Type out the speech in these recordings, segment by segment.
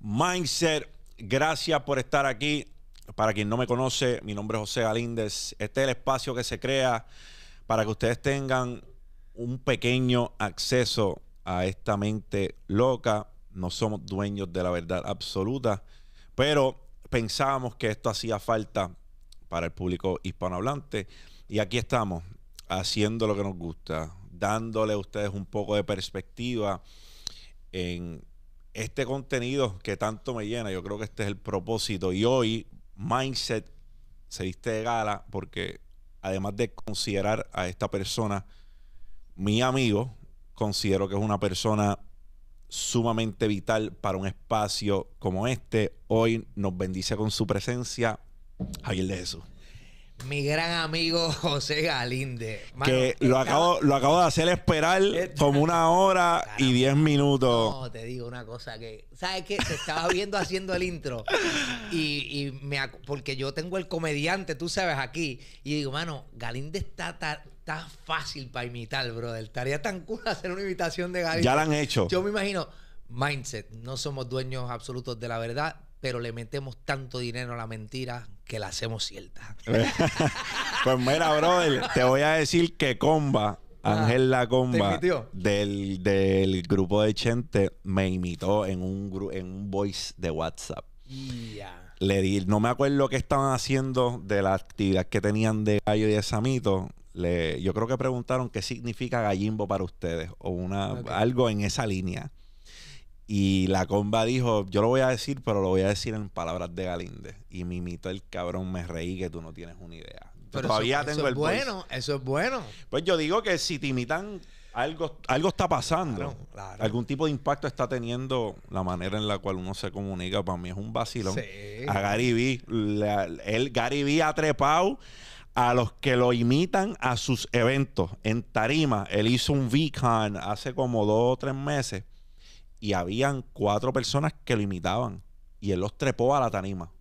Mindset, gracias por estar aquí. Para quien no me conoce, mi nombre es José Galíndez. Este es el espacio que se crea para que ustedes tengan un pequeño acceso a esta mente loca. No somos dueños de la verdad absoluta, pero pensábamos que esto hacía falta para el público hispanohablante. Y aquí estamos, haciendo lo que nos gusta, dándole a ustedes un poco de perspectiva en este contenido que tanto me llena, yo creo que este es el propósito. Y hoy, Mindset se diste de gala porque además de considerar a esta persona mi amigo, considero que es una persona sumamente vital para un espacio como este. Hoy nos bendice con su presencia Javier de Jesús mi gran amigo José Galinde. que lo acabo, lo acabo de hacer esperar eh, como una hora y diez minutos. No, te digo una cosa que, ¿sabes qué? Se estaba viendo haciendo el intro y, y me, porque yo tengo el comediante, tú sabes, aquí. Y digo, mano, Galinde está tan fácil para imitar, brother. Estaría tan cool hacer una imitación de Galinde. Ya la han hecho. Yo me imagino, mindset, no somos dueños absolutos de la verdad, pero le metemos tanto dinero a la mentira que la hacemos cierta. pues mira, brother, te voy a decir que Comba, ah, Ángel La Comba, del, grupo de Chente, me imitó en un, en un voice de WhatsApp. Ya. Le di, no me acuerdo qué estaban haciendo de la actividad que tenían de gallo y de samito. Le, yo creo que preguntaron qué significa gallimbo para ustedes o una, algo en esa línea. Y la comba dijo, yo lo voy a decir, pero lo voy a decir en palabras de Galinde. Y me imitó el cabrón, me reí que tú no tienes una idea. Pero todavía eso, tengo el es bueno, eso es bueno. Pues yo digo que si te imitan, algo, algo está pasando. Algún tipo de impacto está teniendo la manera en la cual uno se comunica. Para mí es un vacilón. A Gary Vee, Gary Vee ha trepado a los que lo imitan a sus eventos en Tarima. Él hizo un VCon hace como dos o tres meses y habían cuatro personas que lo imitaban y él los trepó a la tanima,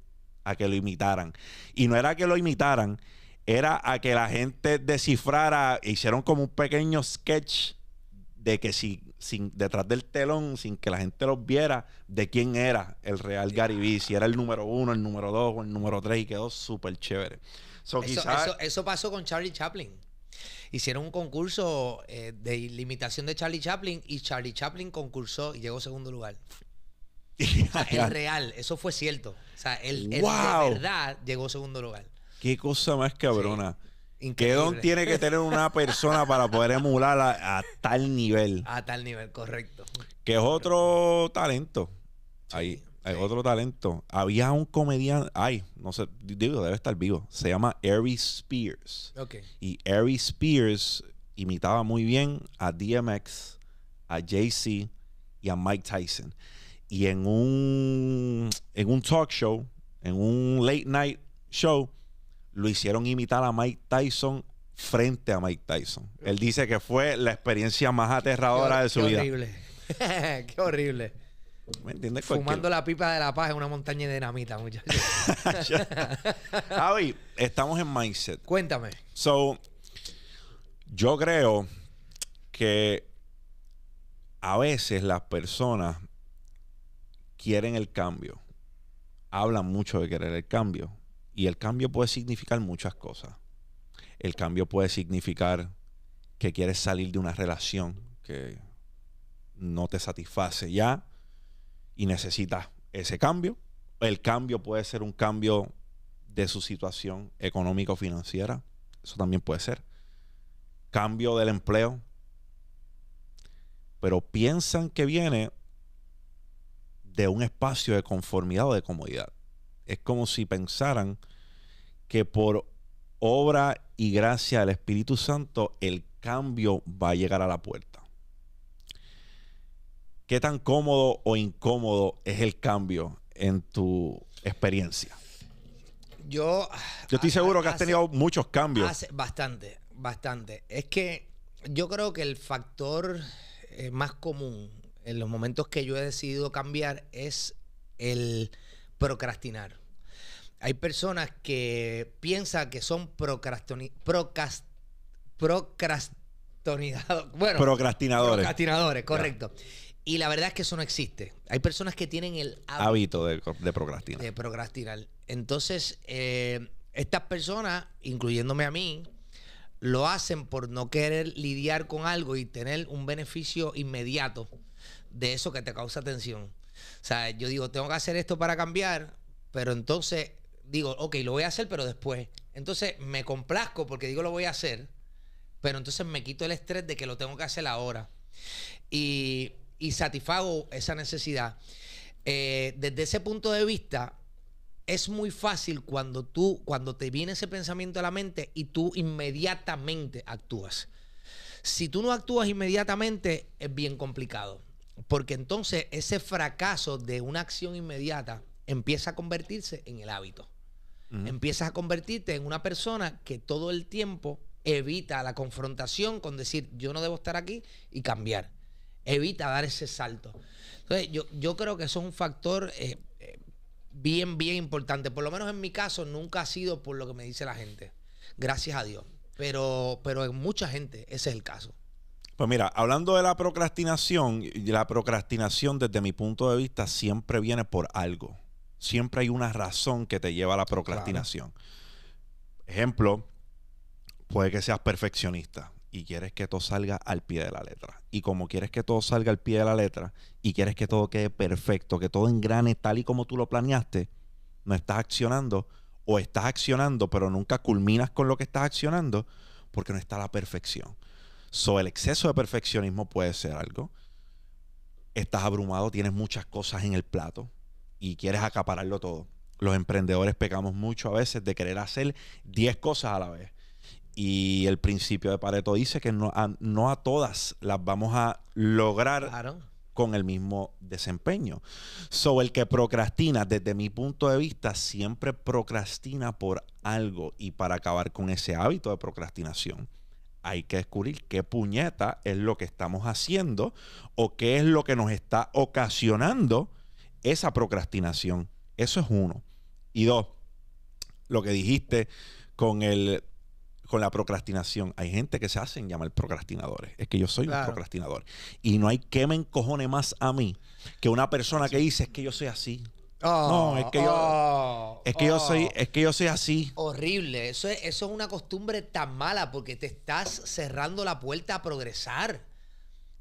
a que lo imitaran. Y no era que lo imitaran, era a que la gente descifrara, hicieron como un pequeño sketch de que si sin, detrás del telón, sin que la gente los viera, de quién era el real Garibí, si era el número uno, el número dos o el número tres, y quedó súper chévere. quizás... eso, pasó con Charlie Chaplin hicieron un concurso eh, de limitación de Charlie Chaplin y Charlie Chaplin concursó y llegó segundo lugar. es real, eso fue cierto. O sea, él, de verdad llegó segundo lugar. Qué cosa más cabrona. ¿Qué don tiene que tener una persona para poder emular a, tal nivel? A tal nivel, correcto. Que es otro talento. Ahí. Hay otro talento. Había un comediante, ay, no sé, digo, debe estar vivo. Se llama Ari Spears. Y Ari Spears imitaba muy bien a DMX, a Jay-Z y a Mike Tyson. Y en un, en un talk show, en un late night show, lo hicieron imitar a Mike Tyson frente a Mike Tyson. Él dice que fue la experiencia más aterradora de su qué vida. Horrible. qué horrible. ¿Me entiendes? Fumando la pipa de la paz en una montaña de dinamita, muchachos. Javi, estamos en mindset. Cuéntame. So, yo creo que a veces las personas quieren el cambio. Hablan mucho de querer el cambio. Y el cambio puede significar muchas cosas. El cambio puede significar que quieres salir de una relación que no te satisface ya y necesita ese cambio. El cambio puede ser un cambio de su situación económico financiera. Eso también puede ser. Cambio del empleo. Pero piensan que viene de un espacio de conformidad o de comodidad. Es como si pensaran que por obra y gracia del Espíritu Santo el cambio va a llegar a la puerta. ¿Qué tan cómodo o incómodo es el cambio en tu experiencia? Yo, yo estoy ah, seguro que has tenido muchos cambios. bastante, bastante. Es que yo creo que el factor eh, más común en los momentos que yo he decidido cambiar es el procrastinar. Hay personas que piensan que son procrastinadores. Bueno, procrastinadores. correcto. Y la verdad es que eso no existe. Hay personas que tienen el hábito, de, procrastinar. De procrastinar. Entonces, eh, estas personas, incluyéndome a mí, lo hacen por no querer lidiar con algo y tener un beneficio inmediato de eso que te causa tensión. O sea, yo digo, tengo que hacer esto para cambiar, pero entonces digo, ok, lo voy a hacer, pero después. Entonces me complazco porque digo, lo voy a hacer, pero entonces me quito el estrés de que lo tengo que hacer ahora. Y y satisfago esa necesidad. Eh, desde ese punto de vista, es muy fácil cuando tú, cuando te viene ese pensamiento a la mente y tú inmediatamente actúas. Si tú no actúas inmediatamente, es bien complicado. Porque entonces ese fracaso de una acción inmediata empieza a convertirse en el hábito. Empiezas a convertirte en una persona que todo el tiempo evita la confrontación con decir yo no debo estar aquí y cambiar evita dar ese salto. Entonces, yo, creo que eso es un factor eh, eh, bien, bien importante. Por lo menos en mi caso, nunca ha sido por lo que me dice la gente. Gracias a Dios. Pero, pero en mucha gente ese es el caso. Pues mira, hablando de la procrastinación, la procrastinación desde mi punto de vista siempre viene por algo. Siempre hay una razón que te lleva a la procrastinación. Ejemplo, puede que seas perfeccionista y quieres que todo salga al pie de la letra. Y como quieres que todo salga al pie de la letra y quieres que todo quede perfecto, que todo engrane tal y como tú lo planeaste, no estás accionando o estás accionando pero nunca culminas con lo que estás accionando porque no está la perfección. So, el exceso de perfeccionismo puede ser algo. Estás abrumado, tienes muchas cosas en el plato y quieres acapararlo todo. Los emprendedores pecamos mucho a veces de querer hacer 10 cosas a la vez y el principio de Pareto dice que no a, todas las vamos a lograr con el mismo desempeño. So, el que procrastina, desde mi punto de vista, siempre procrastina por algo. Y para acabar con ese hábito de procrastinación, hay que descubrir qué puñeta es lo que estamos haciendo o qué es lo que nos está ocasionando esa procrastinación. Eso es uno. Y dos, lo que dijiste con el con la procrastinación. Hay gente que se hacen llamar procrastinadores. Es que yo soy un procrastinador. Y no hay que me encojone más a mí que una persona que dice es que yo soy así. no, oh, es que, yo, oh, es, que yo soy, oh. es que yo soy así. Horrible. Eso es, una costumbre tan mala porque te estás cerrando la puerta a progresar.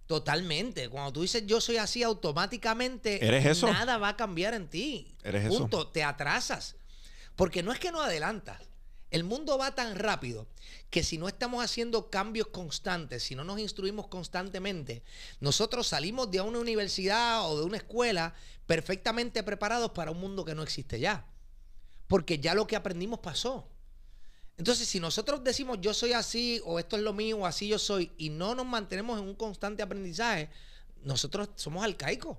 Totalmente. Cuando tú dices yo soy así, automáticamente nada va a cambiar en ti. Eres Punto. Te atrasas. Porque no es que no adelantas. El mundo va tan rápido que si no estamos haciendo cambios constantes, si no nos instruimos constantemente, nosotros salimos de una universidad o de una escuela perfectamente preparados para un mundo que no existe ya. Porque ya lo que aprendimos pasó. Entonces, si nosotros decimos yo soy así o esto es lo mío o así yo soy y no nos mantenemos en un constante aprendizaje, nosotros somos arcaicos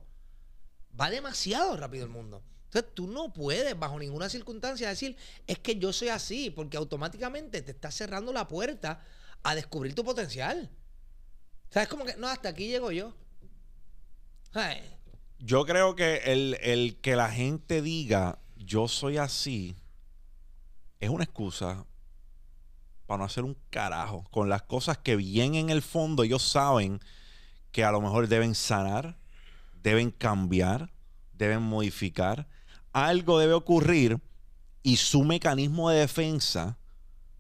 Va demasiado rápido el mundo. Entonces tú no puedes bajo ninguna circunstancia decir, es que yo soy así, porque automáticamente te está cerrando la puerta a descubrir tu potencial. ¿Sabes? Como que, no, hasta aquí llego yo. Eh. Yo creo que el, el que la gente diga, yo soy así, es una excusa para no hacer un carajo con las cosas que bien en el fondo ellos saben que a lo mejor deben sanar, deben cambiar, deben modificar algo debe ocurrir y su mecanismo de defensa,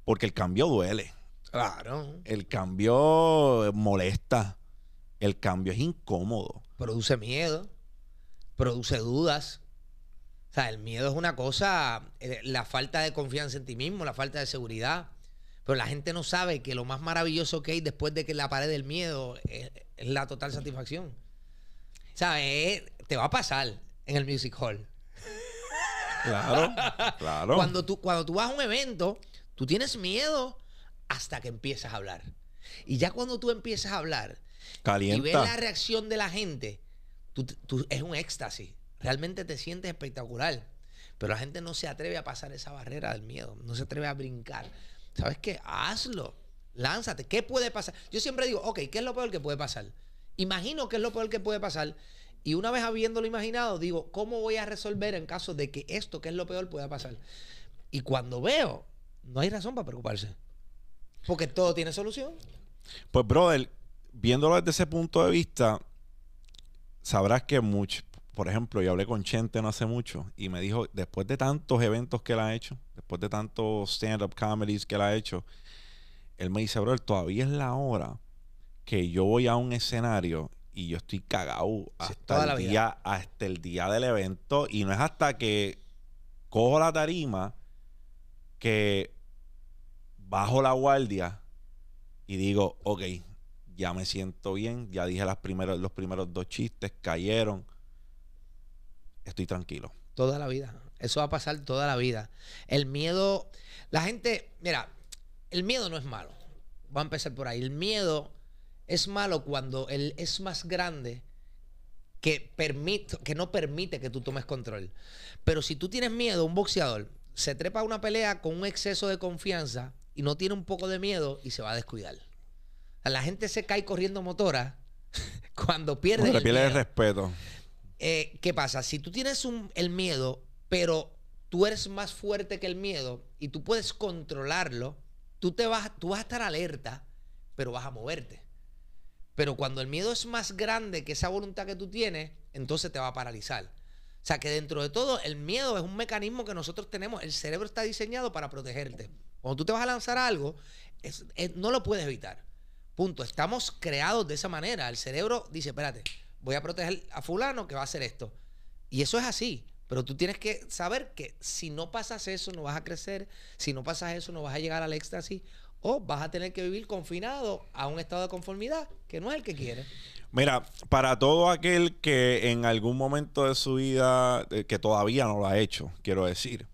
porque el cambio duele. Claro. El cambio molesta. El cambio es incómodo. Produce miedo, produce dudas. O sea, el miedo es una cosa, eh, la falta de confianza en ti mismo, la falta de seguridad. Pero la gente no sabe que lo más maravilloso que hay después de que la pared del miedo eh, es, la total satisfacción. ¿Sabes? Eh, te va a pasar en el music hall. Claro, claro. Cuando tú, cuando tú vas a un evento, tú tienes miedo hasta que empiezas a hablar. Y ya cuando tú empiezas a hablar y ves la reacción de la gente, tú, es un éxtasis. Realmente te sientes espectacular. Pero la gente no se atreve a pasar esa barrera del miedo, no se atreve a brincar. ¿Sabes qué? Hazlo. Lánzate. ¿Qué puede pasar? Yo siempre digo, ok, ¿qué es lo peor que puede pasar? Imagino que es lo peor que puede pasar y una vez habiéndolo imaginado, digo, ¿cómo voy a resolver en caso de que esto, que es lo peor, pueda pasar? Y cuando veo, no hay razón para preocuparse. Porque todo tiene solución. Pues, brother, viéndolo desde ese punto de vista, sabrás que mucho, por ejemplo, yo hablé con Chente no hace mucho y me dijo, después de tantos eventos que él ha hecho, después de tantos stand-up comedies que él ha hecho, él me dice, brother, todavía es la hora que yo voy a un escenario y yo estoy cagado hasta, el Día, hasta el día del evento. Y no es hasta que cojo la tarima que bajo la guardia y digo, ok, ya me siento bien, ya dije las los primeros dos chistes, cayeron, estoy tranquilo. Toda la vida, eso va a pasar toda la vida. El miedo, la gente, mira, el miedo no es malo, va a empezar por ahí, el miedo es malo cuando él es más grande que, permite, que no permite que tú tomes control. Pero si tú tienes miedo, un boxeador se trepa a una pelea con un exceso de confianza y no tiene un poco de miedo y se va a descuidar. la gente se cae corriendo motora cuando pierde. el, pierde respeto. Eh, ¿Qué pasa? Si tú tienes el miedo, pero tú eres más fuerte que el miedo y tú puedes controlarlo, tú, te vas, tú vas a estar alerta, pero vas a moverte. Pero cuando el miedo es más grande que esa voluntad que tú tienes, entonces te va a paralizar. O sea que dentro de todo, el miedo es un mecanismo que nosotros tenemos. El cerebro está diseñado para protegerte. Cuando tú te vas a lanzar a algo, no lo puedes evitar. Punto. Estamos creados de esa manera. El cerebro dice, espérate, voy a proteger a fulano que va a hacer esto. Y eso es así. Pero tú tienes que saber que si no pasas eso, no vas a crecer. Si no pasas eso, no vas a llegar al éxtasis vas a tener que vivir confinado a un estado de conformidad que no es el que quieres. Mira, para todo aquel que en algún momento de su vida, eh, que todavía no lo ha hecho, quiero decir,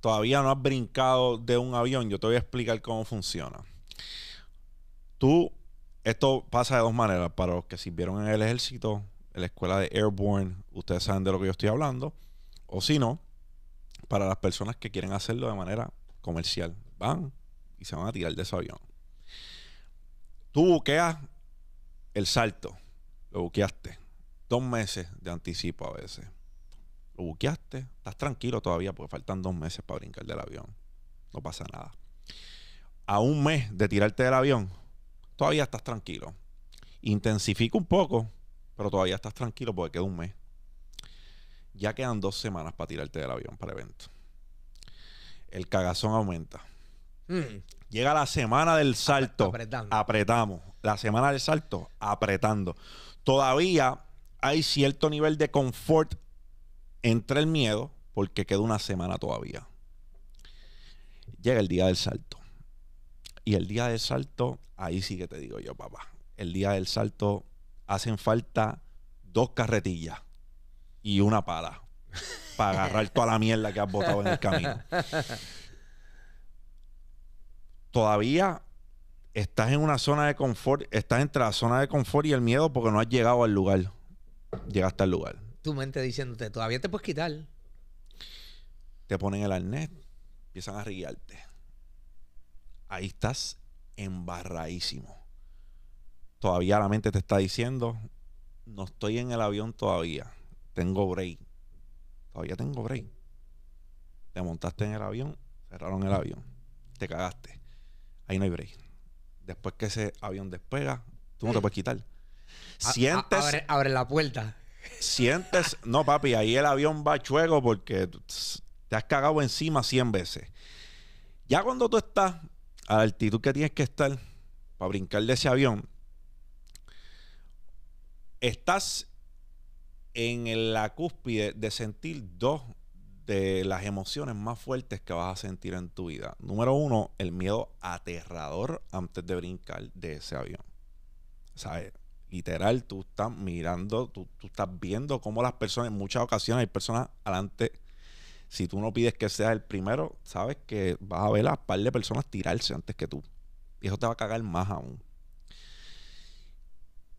todavía no has brincado de un avión, yo te voy a explicar cómo funciona. Tú, esto pasa de dos maneras, para los que sirvieron en el ejército, en la escuela de Airborne, ustedes saben de lo que yo estoy hablando, o si no, para las personas que quieren hacerlo de manera comercial, van, se van a tirar de ese avión. Tú buqueas el salto, lo buqueaste. Dos meses de anticipo a veces. Lo buqueaste, estás tranquilo todavía porque faltan dos meses para brincar del avión. No pasa nada. A un mes de tirarte del avión, todavía estás tranquilo. Intensifica un poco, pero todavía estás tranquilo porque queda un mes. Ya quedan dos semanas para tirarte del avión para el evento. El cagazón aumenta. Hmm. Llega la semana del salto. Apretamos. La semana del salto, apretando. Todavía hay cierto nivel de confort entre el miedo porque queda una semana todavía. Llega el día del salto. Y el día del salto, ahí sí que te digo yo, papá. El día del salto hacen falta dos carretillas y una pala para agarrar toda la mierda que has botado en el camino. todavía estás en una zona de confort, estás entre la zona de confort y el miedo porque no has llegado al lugar. Llegaste al lugar. Tu mente diciéndote, todavía te puedes quitar. Te ponen el arnés, empiezan a riguearte. Ahí estás embarradísimo. Todavía la mente te está diciendo, no estoy en el avión todavía. Tengo break. Todavía tengo break. Te montaste en el avión, cerraron el avión. Te cagaste ahí no hay break. Después que ese avión despega, tú no te puedes quitar. Sientes. abre, la puerta. Sientes. no, papi, ahí el avión va chueco porque te has cagado encima 100 veces. Ya cuando tú estás a la altitud que tienes que estar para brincar de ese avión, estás en la cúspide de sentir dos de las emociones más fuertes que vas a sentir en tu vida. Número uno, el miedo aterrador antes de brincar de ese avión. ¿Sabes? Eh, literal, tú estás mirando, tú, tú estás viendo cómo las personas, en muchas ocasiones hay personas adelante. Si tú no pides que seas el primero, sabes que vas a ver a un par de personas tirarse antes que tú. Y eso te va a cagar más aún.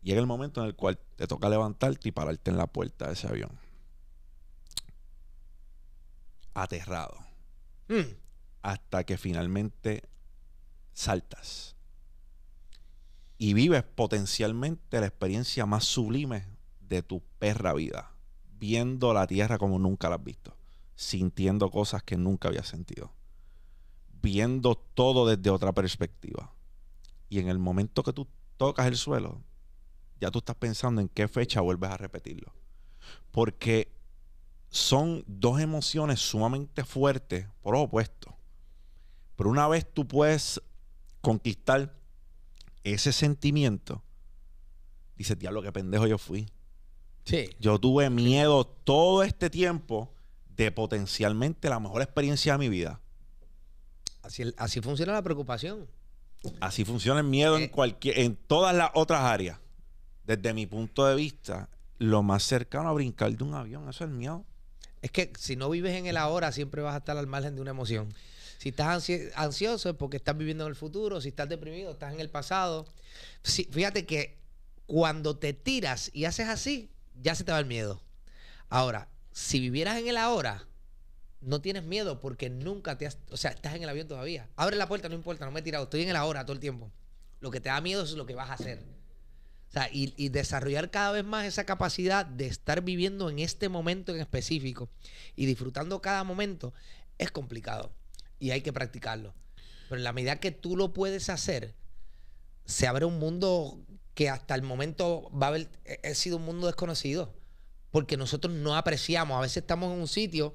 Llega el momento en el cual te toca levantarte y pararte en la puerta de ese avión aterrado. Mm. Hasta que finalmente saltas. Y vives potencialmente la experiencia más sublime de tu perra vida. Viendo la tierra como nunca la has visto. Sintiendo cosas que nunca habías sentido. Viendo todo desde otra perspectiva. Y en el momento que tú tocas el suelo, ya tú estás pensando en qué fecha vuelves a repetirlo. Porque son dos emociones sumamente fuertes por opuesto. Pero una vez tú puedes conquistar ese sentimiento, dices, diablo, qué pendejo yo fui. Sí. Yo tuve miedo todo este tiempo de potencialmente la mejor experiencia de mi vida. Así, funciona la preocupación. Así funciona el miedo en eh. cualquier, en todas las otras áreas. Desde mi punto de vista, lo más cercano a brincar de un avión, eso es el miedo. Es que si no vives en el ahora, siempre vas a estar al margen de una emoción. Si estás ansioso es porque estás viviendo en el futuro, si estás deprimido, estás en el pasado. fíjate que cuando te tiras y haces así, ya se te va el miedo. Ahora, si vivieras en el ahora, no tienes miedo porque nunca te has, o sea, estás en el avión todavía. Abre la puerta, no importa, no me he tirado, estoy en el ahora todo el tiempo. Lo que te da miedo es lo que vas a hacer y, desarrollar cada vez más esa capacidad de estar viviendo en este momento en específico y disfrutando cada momento es complicado y hay que practicarlo. Pero en la medida que tú lo puedes hacer, se abre un mundo que hasta el momento va ha sido un mundo desconocido. Porque nosotros no apreciamos. A veces estamos en un sitio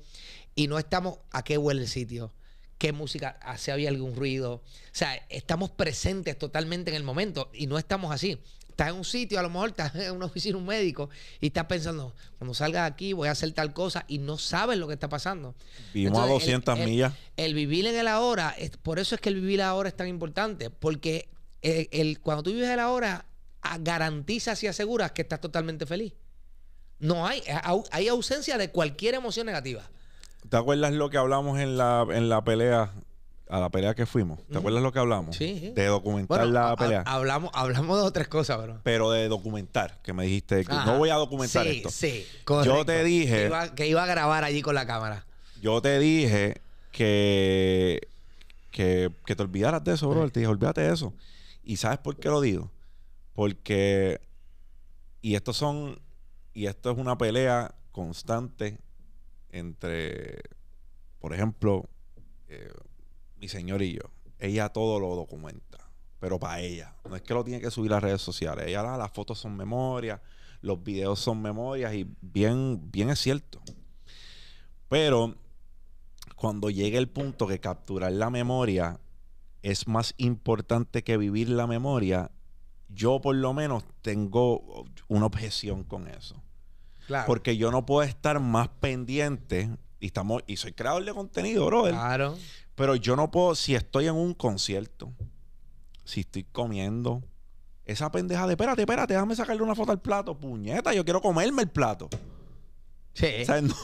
y no estamos a qué huele el sitio qué música, hace? había algún ruido. O sea, estamos presentes totalmente en el momento y no estamos así estás en un sitio, a lo mejor estás en una oficina, un médico, y estás pensando, cuando salga de aquí voy a hacer tal cosa y no sabes lo que está pasando. Vivimos a 200 millas. El, vivir en el ahora, por eso es que el vivir ahora es tan importante, porque eh, el, cuando tú vives en el ahora, garantizas y aseguras que estás totalmente feliz. No hay, eh, hay ausencia de cualquier emoción negativa. ¿Te acuerdas lo que hablamos en la, en la pelea a la pelea que fuimos. ¿Te acuerdas acuerdas lo que hablamos? Sí. De documentar la pelea. hablamos, hablamos de otras cosas, bro. Pero de documentar, que me dijiste que no voy a documentar esto. Sí, sí. Yo te dije. Que iba, a grabar allí con la cámara. Yo te dije que. Que, que te olvidaras de eso, bro. Te dije, olvídate de eso. ¿Y sabes por qué lo digo? Porque. Y estos son. Y esto es una pelea constante entre. Por ejemplo. Eh, mi señor y yo, ella todo lo documenta, pero para ella. No es que lo tiene que subir a las redes sociales. Ella la, las fotos son memorias, los videos son memorias y bien, bien es cierto. Pero cuando llega el punto que capturar la memoria es más importante que vivir la memoria, yo por lo menos tengo una objeción con eso. Claro. Porque yo no puedo estar más pendiente y estamos y soy creador de contenido, bro. Claro. Pero yo no puedo, si estoy en un concierto, si estoy comiendo, esa pendeja de espérate, espérate, déjame sacarle una foto al plato. Puñeta, yo quiero comerme el plato.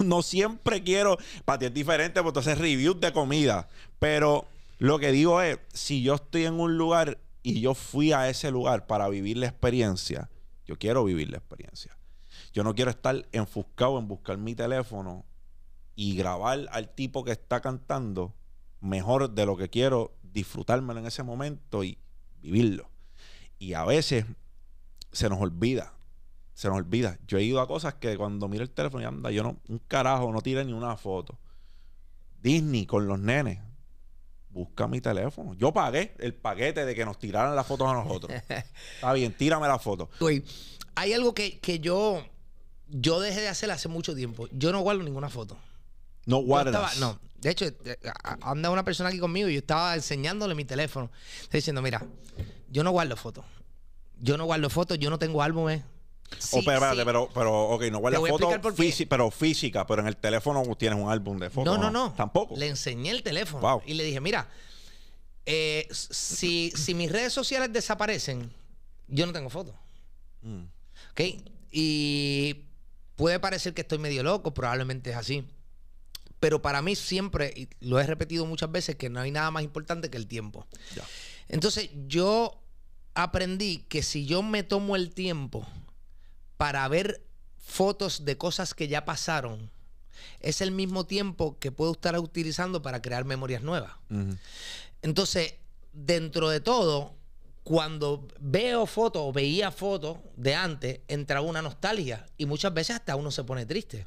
no, siempre quiero. Para ti es diferente porque haces reviews de comida. Pero lo que digo es: si yo estoy en un lugar y yo fui a ese lugar para vivir la experiencia, yo quiero vivir la experiencia. Yo no quiero estar enfuscado en buscar mi teléfono y grabar al tipo que está cantando mejor de lo que quiero, disfrutármelo en ese momento y vivirlo. Y a veces se nos olvida, se nos olvida. Yo he ido a cosas que cuando miro el teléfono y anda, yo no, un carajo, no tiré ni una foto. Disney con los nenes. Busca mi teléfono. Yo pagué el paquete de que nos tiraran las fotos a nosotros. Está bien, tírame la foto. hay algo que, que yo, yo dejé de hacer hace mucho tiempo. Yo no guardo ninguna foto. No guardas. no, de hecho, eh, anda una persona aquí conmigo y yo estaba enseñándole mi teléfono. Estoy diciendo, mira, yo no guardo fotos. Yo no guardo fotos, yo no tengo álbumes. Oh, sí, oh, pero, espérate, pero, ok, no guardas fotos pero física, pero en el teléfono tienes un álbum de fotos. No, no, no, Tampoco. Le enseñé el teléfono y le dije, mira, eh, si, mis redes sociales desaparecen, yo no tengo fotos. Mm. Ok, y puede parecer que estoy medio loco, probablemente es así pero para mí siempre, y lo he repetido muchas veces, que no hay nada más importante que el tiempo. Entonces yo aprendí que si yo me tomo el tiempo para ver fotos de cosas que ya pasaron, es el mismo tiempo que puedo estar utilizando para crear memorias nuevas. Entonces, dentro de todo, cuando veo fotos o veía fotos de antes, entra una nostalgia y muchas veces hasta uno se pone triste.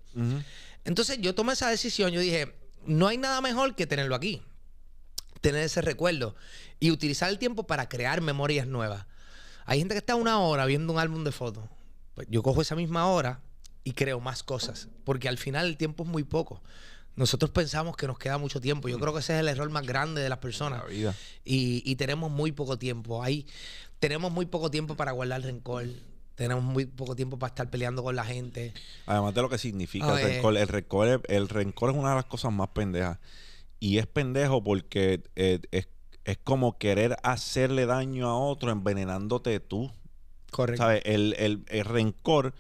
Entonces yo tomé esa decisión, yo dije, no hay nada mejor que tenerlo aquí, tener ese recuerdo y utilizar el tiempo para crear memorias nuevas. Hay gente que está una hora viendo un álbum de fotos. Pues, yo cojo esa misma hora y creo más cosas, porque al final el tiempo es muy poco. Nosotros pensamos que nos queda mucho tiempo. Yo creo que ese es el error más grande de las personas. Y, tenemos muy poco tiempo. Ahí tenemos muy poco tiempo para guardar el rencor. Tenemos muy poco tiempo para estar peleando con la gente. Además de lo que significa el rencor. El rencor, es una de las cosas más pendejas. Y es pendejo porque eh, es, como querer hacerle daño a otro envenenándote tú. Correcto. El, rencor,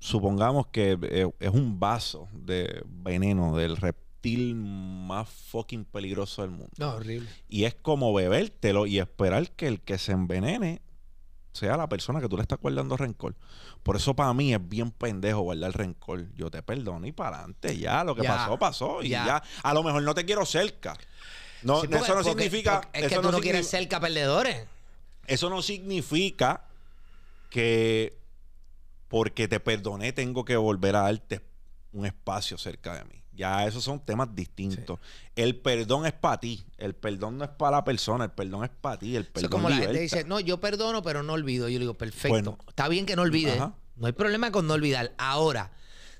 supongamos que eh, es un vaso de veneno del reptil más fucking peligroso del mundo. No, horrible. Y es como bebértelo y esperar que el que se envenene sea la persona que tú le estás guardando rencor. Por eso para mí es bien pendejo guardar rencor. Yo te perdono y para adelante, ya, lo que pasó, pasó. Y ya. a lo mejor no te quiero cerca. eso no significa. es que tú no, quieres cerca perdedores. Eso no significa que porque te perdoné tengo que volver a darte un espacio cerca de mí. Ya esos son temas distintos. El perdón es para ti. El perdón no es para la persona. El perdón es para ti. El perdón como la gente dice, no, yo perdono, pero no olvido. Yo le digo, perfecto. Está bien que no olvides. No hay problema con no olvidar. Ahora,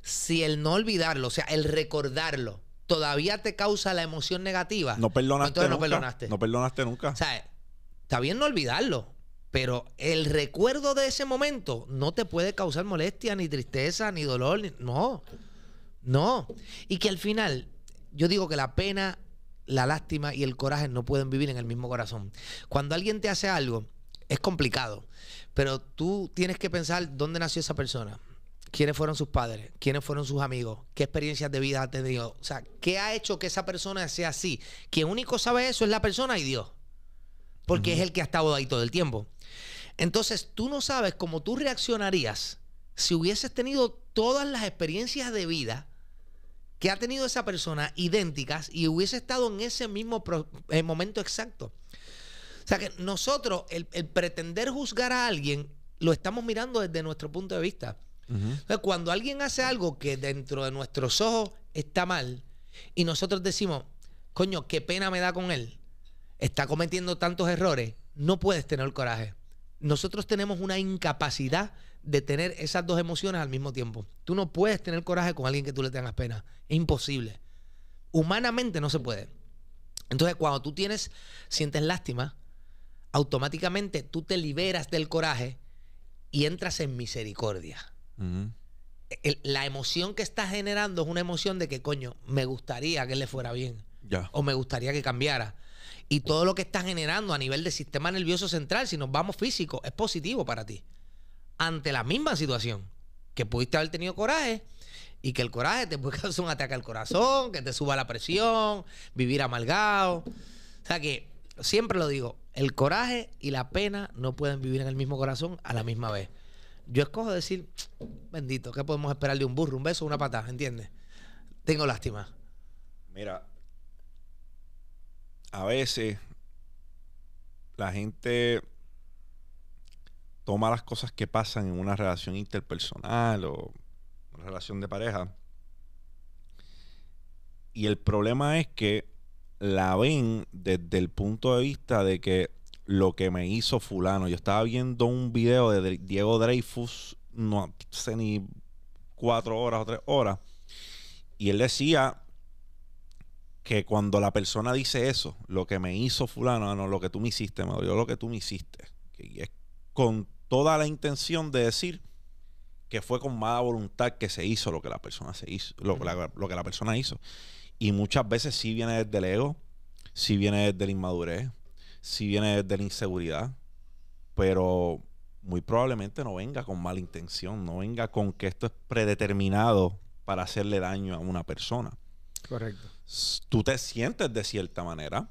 si el no olvidarlo, o sea, el recordarlo, todavía te causa la emoción negativa. No perdonaste. no perdonaste. No perdonaste nunca. O sea, está bien no olvidarlo, pero el recuerdo de ese momento no te puede causar molestia, ni tristeza, ni dolor. No. No. Y que al final, yo digo que la pena, la lástima y el coraje no pueden vivir en el mismo corazón. Cuando alguien te hace algo, es complicado, pero tú tienes que pensar dónde nació esa persona. ¿Quiénes fueron sus padres? ¿Quiénes fueron sus amigos? ¿Qué experiencias de vida ha tenido? O sea, ¿qué ha hecho que esa persona sea así? Quien único sabe eso es la persona y Dios. Porque es el que ha estado ahí todo el tiempo. Entonces, tú no sabes cómo tú reaccionarías si hubieses tenido todas las experiencias de vida que ha tenido esa persona idénticas y hubiese estado en ese mismo eh, momento exacto. O sea que nosotros, el, pretender juzgar a alguien, lo estamos mirando desde nuestro punto de vista. cuando alguien hace algo que dentro de nuestros ojos está mal y nosotros decimos, coño, qué pena me da con él, está cometiendo tantos errores, no puedes tener el coraje. Nosotros tenemos una incapacidad de tener esas dos emociones al mismo tiempo. Tú no puedes tener coraje con alguien que tú le tengas pena. Es imposible. Humanamente no se puede. Entonces, cuando tú tienes, sientes lástima, automáticamente tú te liberas del coraje y entras en misericordia. la emoción que estás generando es una emoción de que, coño, me gustaría que le fuera bien. O me gustaría que cambiara. Y todo lo que estás generando a nivel del sistema nervioso central, si nos vamos físico, es positivo para ti ante la misma situación. Que pudiste haber tenido coraje y que el coraje te puede causar un ataque al corazón, que te suba la presión, vivir amargado. O sea que siempre lo digo, el coraje y la pena no pueden vivir en el mismo corazón a la misma vez. Yo escojo decir, bendito, ¿qué podemos esperar de un burro? Un beso, una patada, ¿entiendes? Tengo lástima. Mira, a veces la gente toma las cosas que pasan en una relación interpersonal o una relación de pareja. Y el problema es que la ven desde el punto de vista de que lo que me hizo fulano. Yo estaba viendo un video de Diego Dreyfus, no sé ni cuatro horas o tres horas, y él decía que cuando la persona dice eso, lo que me hizo fulano, ah, no, lo que tú me hiciste, me lo que tú me hiciste. Y es con toda la intención de decir que fue con mala voluntad que se hizo lo que la persona se hizo, lo, que la persona hizo. Y muchas veces sí viene desde el ego, sí viene desde la inmadurez, sí viene desde la inseguridad, pero muy probablemente no venga con mala intención, no venga con que esto es predeterminado para hacerle daño a una persona. Correcto. Tú te sientes de cierta manera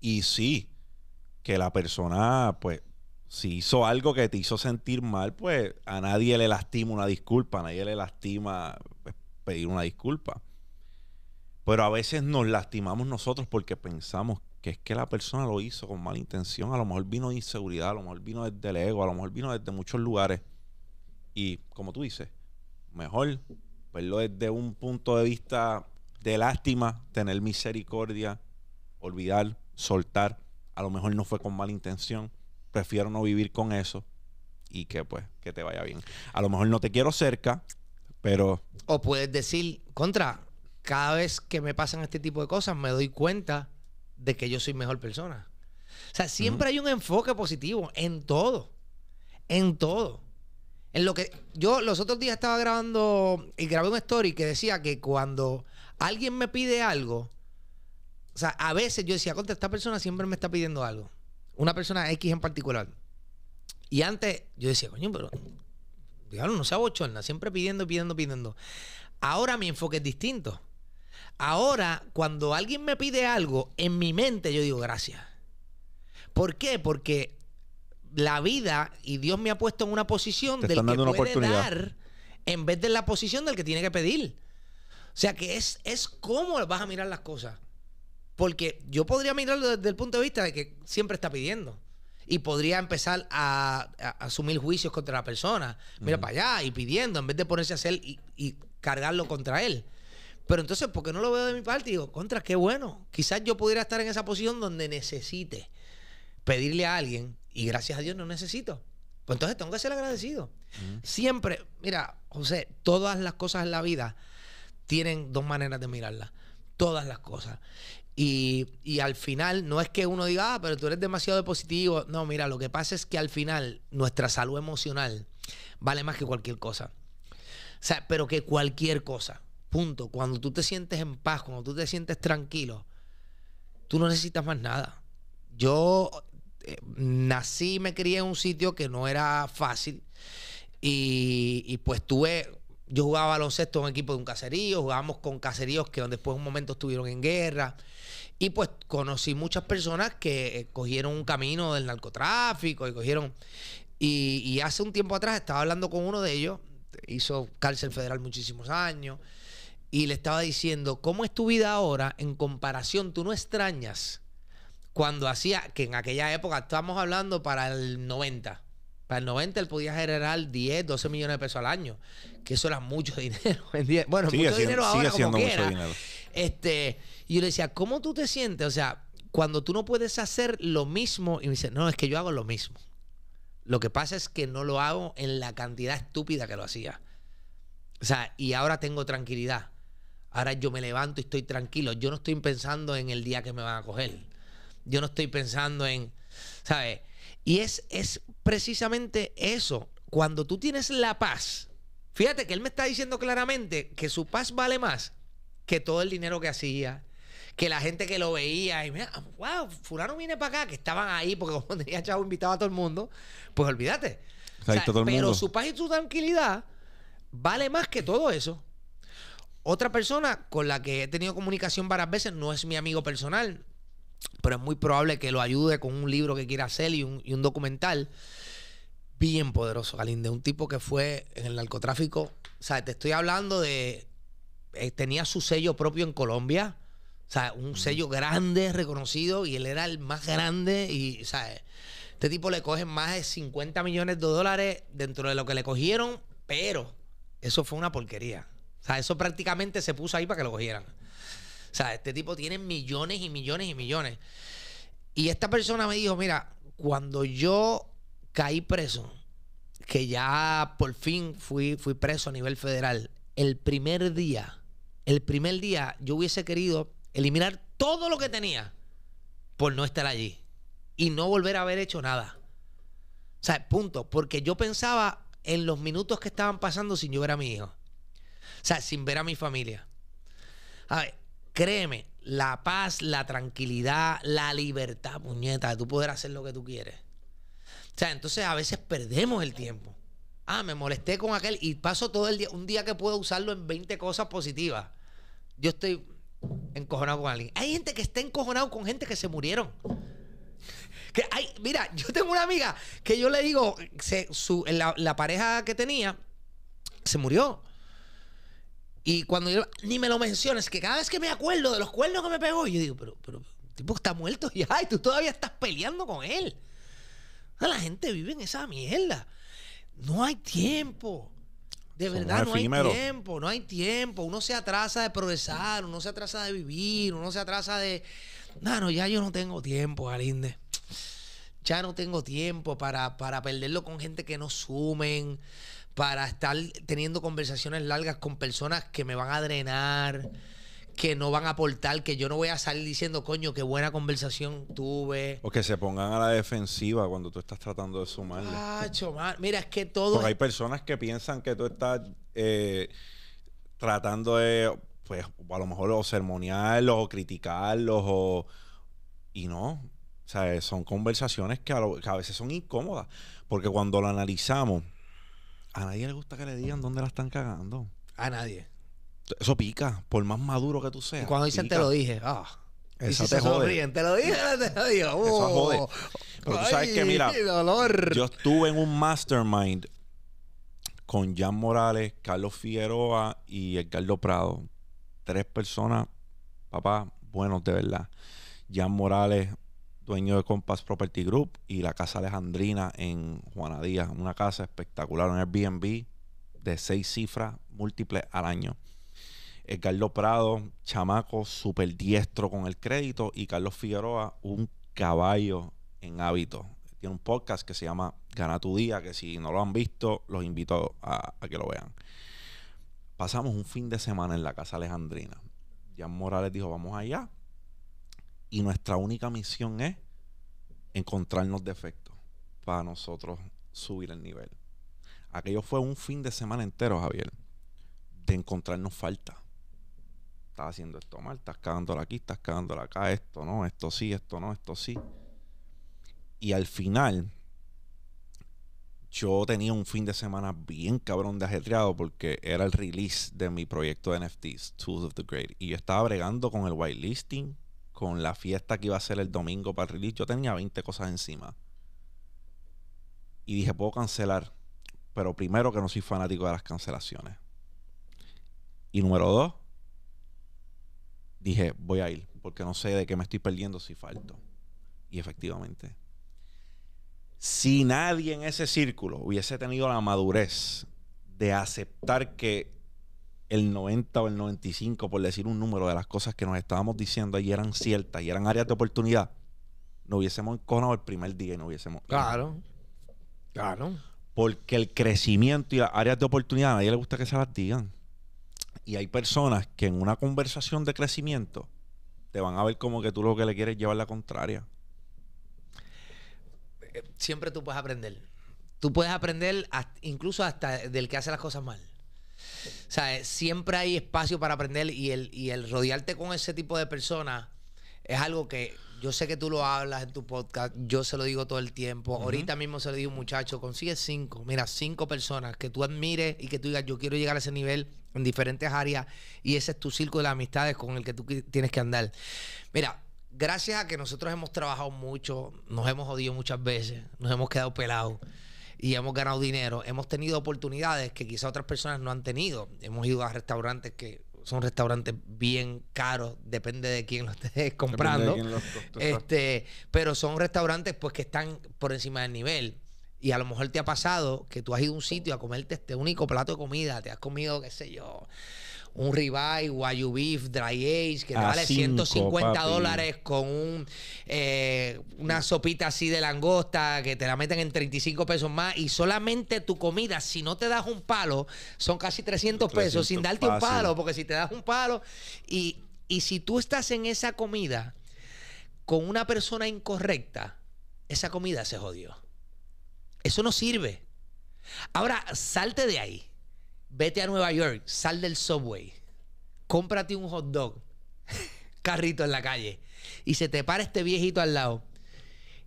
y sí, que la persona pues si hizo algo que te hizo sentir mal, pues a nadie le lastima una disculpa, a nadie le lastima pues, pedir una disculpa. Pero a veces nos lastimamos nosotros porque pensamos que es que la persona lo hizo con mala intención, a lo mejor vino de inseguridad, a lo mejor vino desde el ego, a lo mejor vino desde muchos lugares. Y como tú dices, mejor verlo desde un punto de vista de lástima, tener misericordia, olvidar, soltar. A lo mejor no fue con mala intención prefiero no vivir con eso y que pues que te vaya bien. A lo mejor no te quiero cerca, pero... O puedes decir, contra, cada vez que me pasan este tipo de cosas me doy cuenta de que yo soy mejor persona. O sea, siempre hay un enfoque positivo en todo. En todo. En lo que yo los otros días estaba grabando y grabé un story que decía que cuando alguien me pide algo, o sea, a veces yo decía, contra esta persona siempre me está pidiendo algo una persona X en particular. Y antes yo decía, coño, pero diablo, no sea bochorna, siempre pidiendo, pidiendo, pidiendo. Ahora mi enfoque es distinto. Ahora, cuando alguien me pide algo, en mi mente yo digo gracias. ¿Por qué? Porque la vida y Dios me ha puesto en una posición del que puede dar en vez de la posición del que tiene que pedir. O sea que es, es cómo vas a mirar las cosas. Porque yo podría mirarlo desde el punto de vista de que siempre está pidiendo. Y podría empezar a, asumir juicios contra la persona. Mira para allá y pidiendo, en vez de ponerse a hacer y, cargarlo contra él. Pero entonces, porque no lo veo de mi parte, digo, contra, qué bueno. Quizás yo pudiera estar en esa posición donde necesite pedirle a alguien y gracias a Dios no necesito. Pues entonces tengo que ser agradecido. Siempre, mira, José, todas las cosas en la vida tienen dos maneras de mirarlas. Todas las cosas. Y, y, al final, no es que uno diga, ah, pero tú eres demasiado de positivo. No, mira, lo que pasa es que al final nuestra salud emocional vale más que cualquier cosa. O sea, pero que cualquier cosa. Punto. Cuando tú te sientes en paz, cuando tú te sientes tranquilo, tú no necesitas más nada. Yo eh, nací y me crié en un sitio que no era fácil. Y, pues tuve yo jugaba baloncesto en un equipo de un caserío, jugábamos con caseríos que después un momento estuvieron en guerra. Y pues conocí muchas personas que eh, cogieron un camino del narcotráfico y cogieron... Y, hace un tiempo atrás estaba hablando con uno de ellos, hizo cárcel federal muchísimos años, y le estaba diciendo, ¿cómo es tu vida ahora en comparación? Tú no extrañas cuando hacía, que en aquella época estábamos hablando para el 90, para el 90 él podía generar 10, 12 millones de pesos al año, que eso era mucho dinero. Bueno, mucho dinero ahora como quiera. Este, y yo le decía, ¿cómo tú te sientes? O sea, cuando tú no puedes hacer lo mismo, y me dice, no, es que yo hago lo mismo. Lo que pasa es que no lo hago en la cantidad estúpida que lo hacía. O sea, y ahora tengo tranquilidad. Ahora yo me levanto y estoy tranquilo. Yo no estoy pensando en el día que me van a coger. Yo no estoy pensando en, ¿sabes? Y es, es precisamente eso. Cuando tú tienes la paz, fíjate que él me está diciendo claramente que su paz vale más que todo el dinero que hacía, que la gente que lo veía y mira, wow, fulano viene para acá, que estaban ahí porque como tenía chavo invitado a todo el mundo, pues olvídate. pero su paz y su tranquilidad vale más que todo eso. Otra persona con la que he tenido comunicación varias veces no es mi amigo personal, pero es muy probable que lo ayude con un libro que quiera hacer y un, documental bien poderoso, Galín, de un tipo que fue en el narcotráfico. O sea, te estoy hablando de. Eh, tenía su sello propio en Colombia. O sea, un sello grande, reconocido, y él era el más grande. Y, o este tipo le cogen más de 50 millones de dólares dentro de lo que le cogieron, pero eso fue una porquería. O sea, eso prácticamente se puso ahí para que lo cogieran. O sea, este tipo tiene millones y millones y millones. Y esta persona me dijo, mira, cuando yo caí preso, que ya por fin fui, fui preso a nivel federal, el primer día, el primer día yo hubiese querido eliminar todo lo que tenía por no estar allí y no volver a haber hecho nada. O sea, punto, porque yo pensaba en los minutos que estaban pasando sin yo ver a mi hijo. O sea, sin ver a mi familia. A ver, Créeme, la paz, la tranquilidad, la libertad, puñeta, de tú poder hacer lo que tú quieres. O sea, entonces a veces perdemos el tiempo. Ah, me molesté con aquel y paso todo el día, un día que puedo usarlo en 20 cosas positivas. Yo estoy encojonado con alguien. Hay gente que está encojonado con gente que se murieron. Que hay, mira, yo tengo una amiga que yo le digo, su, la pareja que tenía se murió. Y cuando yo, ni me lo menciones, que cada vez que me acuerdo de los cuernos que me pegó, yo digo, pero, pero, tipo está muerto ya y tú todavía estás peleando con él. Ah, la gente vive en esa mierda. No hay tiempo. De verdad, no hay tiempo, no hay tiempo. Uno se atrasa de progresar, uno se atrasa de vivir, uno se atrasa de. No, no, ya yo no tengo tiempo, Galinde. Ya no tengo tiempo para, para perderlo con gente que no sumen para estar teniendo conversaciones largas con personas que me van a drenar, que no van a aportar, que yo no voy a salir diciendo, coño, qué buena conversación tuve. O que se pongan a la defensiva cuando tú estás tratando de sumar. Mira, es que todo. Porque hay personas que piensan que tú estás eh, tratando de, pues, a lo mejor, o sermonearlos, o criticarlos, o. Y no. O sea, son conversaciones que a, que a veces son incómodas. Porque cuando lo analizamos a nadie le gusta que le digan dónde la están cagando. A nadie. Eso pica, por más maduro que tú seas. cuando dicen te lo dije, ah. si te Sonríen, te lo dije, te lo dije. Oh. Pero tú sabes que, mira, yo estuve en un mastermind con Jan Morales, Carlos Figueroa y Edgardo Prado. Tres personas, papá, buenos de verdad. Jan Morales, dueño de Compass Property Group y la Casa Alejandrina en Juana Díaz. Una casa espectacular, en Airbnb de seis cifras múltiples al año. El Carlos Prado, chamaco, súper diestro con el crédito. Y Carlos Figueroa, un caballo en hábito. Tiene un podcast que se llama Gana tu Día, que si no lo han visto, los invito a, a que lo vean. Pasamos un fin de semana en la Casa Alejandrina. Jan Morales dijo, vamos allá y nuestra única misión es encontrarnos defectos para nosotros subir el nivel. Aquello fue un fin de semana entero, Javier, de encontrarnos falta. Estás haciendo esto mal, estás cagándola aquí, estás cagándola acá, esto no, esto sí, esto no, esto sí. Y al final, yo tenía un fin de semana bien cabrón de ajetreado porque era el release de mi proyecto de NFTs, Tools of the Great. Y yo estaba bregando con el whitelisting, con la fiesta que iba a ser el domingo para el release, yo tenía 20 cosas encima. Y dije, puedo cancelar, pero primero que no soy fanático de las cancelaciones. Y número dos, dije, voy a ir, porque no sé de qué me estoy perdiendo si falto. Y efectivamente, si nadie en ese círculo hubiese tenido la madurez de aceptar que el 90 o el 95, por decir un número, de las cosas que nos estábamos diciendo allí eran ciertas y eran áreas de oportunidad, no hubiésemos enconado el primer día y no hubiésemos. Claro. Claro. Porque el crecimiento y áreas de oportunidad a nadie le gusta que se las digan. Y hay personas que en una conversación de crecimiento te van a ver como que tú lo que le quieres llevar la contraria. Eh, siempre tú puedes aprender. Tú puedes aprender incluso hasta del que hace las cosas mal. O eh, siempre hay espacio para aprender y el, y el rodearte con ese tipo de personas es algo que yo sé que tú lo hablas en tu podcast, yo se lo digo todo el tiempo. Ahorita mismo se lo digo un muchacho, consigue cinco, mira, cinco personas que tú admires y que tú digas, yo quiero llegar a ese nivel en diferentes áreas y ese es tu circo de amistades con el que tú tienes que andar. Mira, gracias a que nosotros hemos trabajado mucho, nos hemos odiado muchas veces, nos hemos quedado pelados y hemos ganado dinero. Hemos tenido oportunidades que quizá otras personas no han tenido. Hemos ido a restaurantes que son restaurantes bien caros, depende de quién lo estés comprando. este, pero son restaurantes pues que están por encima del nivel. Y a lo mejor te ha pasado que tú has ido a un sitio a comerte este único plato de comida, te has comido, qué sé yo, un ribeye, Wagyu beef, dry age, que te vale 150 dólares con eh, una sopita así de langosta que te la meten en 35 pesos más y solamente tu comida, si no te das un palo, son casi 300, pesos sin darte un palo, porque si te das un palo y, y si tú estás en esa comida con una persona incorrecta, esa comida se jodió. Eso no sirve. Ahora, salte de ahí vete a Nueva York, sal del subway, cómprate un hot dog, carrito en la calle, y se te para este viejito al lado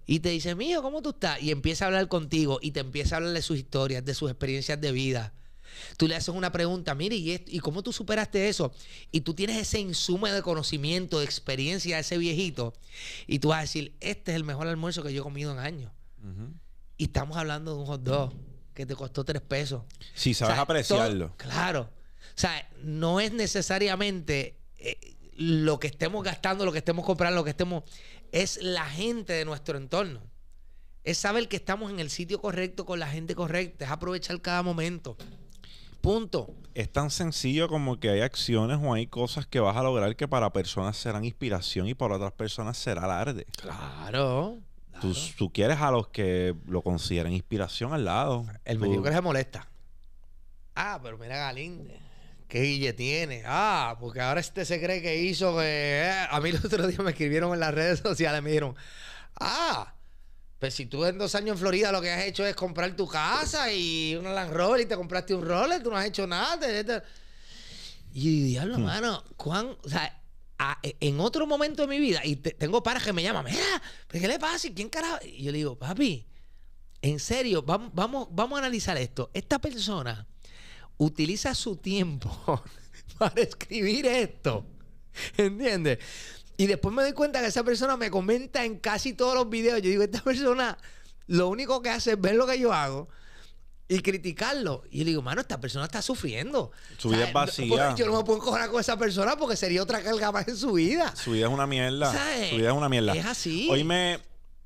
y te dice, mijo, ¿cómo tú estás? Y empieza a hablar contigo y te empieza a hablar de sus historias, de sus experiencias de vida. Tú le haces una pregunta, mire, ¿y, cómo tú superaste eso? Y tú tienes ese insumo de conocimiento, de experiencia de ese viejito, y tú vas a decir, este es el mejor almuerzo que yo he comido en años. Y estamos hablando de un hot dog que te costó tres pesos. Si sabes apreciarlo. claro. O sea, no es necesariamente eh, lo que estemos gastando, lo que estemos comprando, lo que estemos. Es la gente de nuestro entorno. Es saber que estamos en el sitio correcto con la gente correcta. Es aprovechar cada momento. Punto. Es tan sencillo como que hay acciones o hay cosas que vas a lograr que para personas serán inspiración y para otras personas será alarde. Claro. Tú, quieres a los que lo consideren inspiración al lado. El que se molesta. Ah, pero mira Galinde. ¿Qué guille tiene? Ah, porque ahora este se cree que hizo que... Eh, a mí los otro días me escribieron en las redes sociales, me dijeron, ah, pues si tú en dos años en Florida lo que has hecho es comprar tu casa y una Land Rover y te compraste un Rolex, tú no has hecho nada. Y diablo, hmm. mano, ¿cuán, o e, en otro momento de mi vida, y tengo pares que me llaman, mira, ¿qué le pasa? quién carajo? Y yo le digo, papi, en serio, vamos, vamos, vamos a analizar esto. Esta persona utiliza su tiempo para escribir esto. ¿Entiendes? Y después me doy cuenta que esa persona me comenta en casi todos los videos. Yo digo, esta persona lo único que hace es ver lo que yo hago y criticarlo. Y yo digo, mano, esta persona está sufriendo. Su vida es pues, vacía. Yo no me puedo encojonar con esa persona porque sería otra carga más en su vida. Su vida es una mierda. Su vida es una mierda. Es así. Oíme,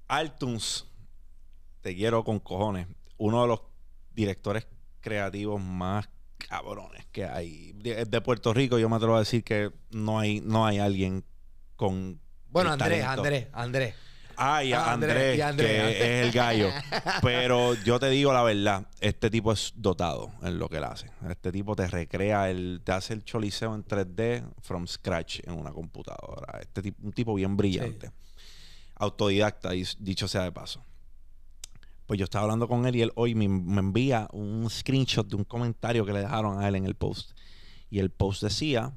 Altuns, te quiero con cojones. Uno de los directores creativos más cabrones que hay. De, de Puerto Rico, yo me atrevo a decir que no hay, no hay alguien con. Bueno, Andrés, Andrés, Andrés. Ah, Andrés, que es el gallo. Pero yo te digo la verdad, este tipo es dotado en lo que él hace. Este tipo te recrea, el, te hace el choliseo en 3D from scratch en una computadora. Este tipo, un tipo bien brillante. Autodidacta, dicho sea de paso. Pues yo estaba hablando con él y él hoy me envía un screenshot de un comentario que le dejaron a él en el post. Y el post decía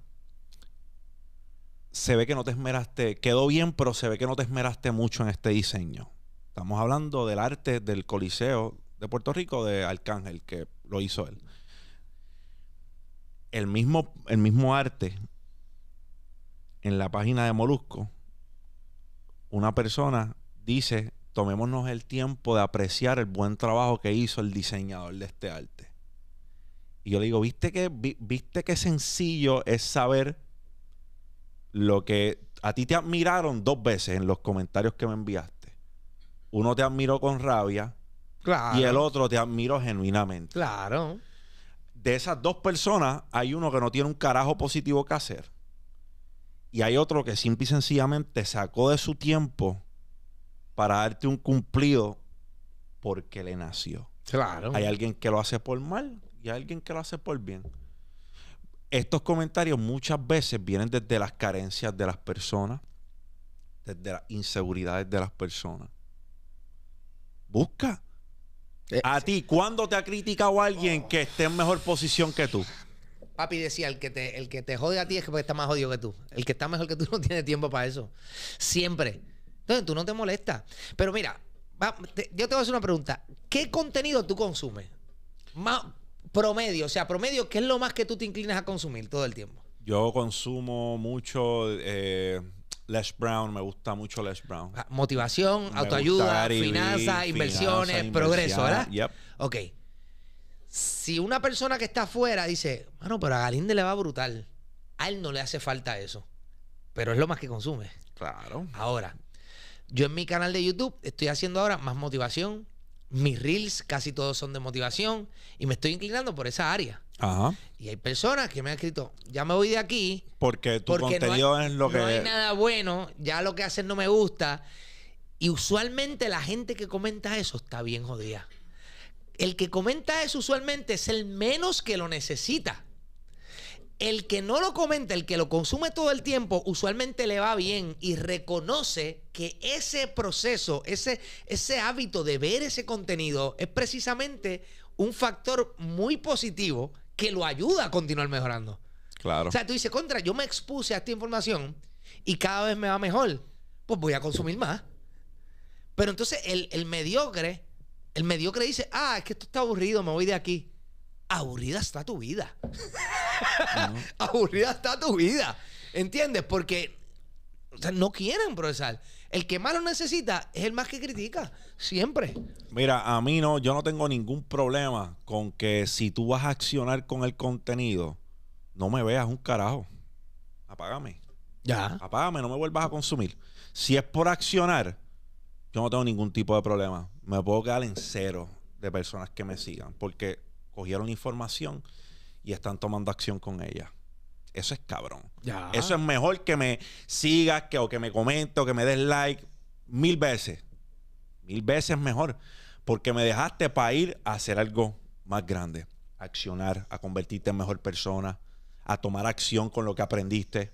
se ve que no te esmeraste, quedó bien, pero se ve que no te esmeraste mucho en este diseño. Estamos hablando del arte del Coliseo de Puerto Rico de Arcángel, que lo hizo él. El mismo, el mismo arte en la página de Molusco, una persona dice, tomémonos el tiempo de apreciar el buen trabajo que hizo el diseñador de este arte. Y yo le digo, ¿viste que, viste qué sencillo es saber lo que a ti te admiraron dos veces en los comentarios que me enviaste. Uno te admiró con rabia claro. y el otro te admiró genuinamente. Claro. De esas dos personas, hay uno que no tiene un carajo positivo que hacer. Y hay otro que simple y sencillamente sacó de su tiempo para darte un cumplido porque le nació. Claro. Hay alguien que lo hace por mal y hay alguien que lo hace por bien estos comentarios muchas veces vienen desde las carencias de las personas, desde las inseguridades de las personas. Busca. Eh, a ti, ¿cuándo te ha criticado alguien que esté en mejor posición que tú? Papi decía, el que, te, el que te jode a ti es que está más jodido que tú. El que está mejor que tú no tiene tiempo para eso. Siempre. Entonces tú no te molestas. Pero mira, yo te voy a hacer una pregunta. ¿Qué contenido tú consumes? Más, Promedio, o sea, promedio, ¿qué es lo más que tú te inclinas a consumir todo el tiempo? Yo consumo mucho eh, Les Brown, me gusta mucho Les Brown. Ah, motivación, autoayuda, finanzas, inversiones, progreso, ¿verdad? Yep. Ok. Si una persona que está afuera dice, bueno, pero a Galinde le va brutal, a él no le hace falta eso, pero es lo más que consume. Claro. Ahora, yo en mi canal de YouTube estoy haciendo ahora más motivación, mis reels casi todos son de motivación y me estoy inclinando por esa área. Y hay personas que me han escrito, ya me voy de aquí. Porque tu contenido es lo que... No hay nada bueno, ya lo que hacen no me gusta. Y usualmente la gente que comenta eso está bien jodida. El que comenta eso usualmente es el menos que lo necesita. El que no lo comenta, el que lo consume todo el tiempo, usualmente le va bien y reconoce que ese proceso, ese, ese hábito de ver ese contenido es precisamente un factor muy positivo que lo ayuda a continuar mejorando. Claro. O sea, tú dices, contra, yo me expuse a esta información y cada vez me va mejor, pues voy a consumir más. Pero entonces el, el mediocre, el mediocre dice, ah, es que esto está aburrido, me voy de aquí aburrida está tu vida. aburrida está tu vida. ¿Entiendes? Porque no quieren procesar. El que más lo necesita es el más que critica, siempre. Mira, a mí no, yo no tengo ningún problema con que si tú vas a accionar con el contenido, no me veas un carajo. Apágame. Ya. Apágame, no me vuelvas a consumir. Si es por accionar, yo no tengo ningún tipo de problema. Me puedo quedar en cero de personas que me sigan, porque cogieron información y están tomando acción con ella. Eso es cabrón. Eso es mejor que me sigas, que, o que me comentes... o que me des like mil veces. Mil veces mejor. Porque me dejaste para ir a hacer algo más grande. A accionar, a convertirte en mejor persona, a tomar acción con lo que aprendiste.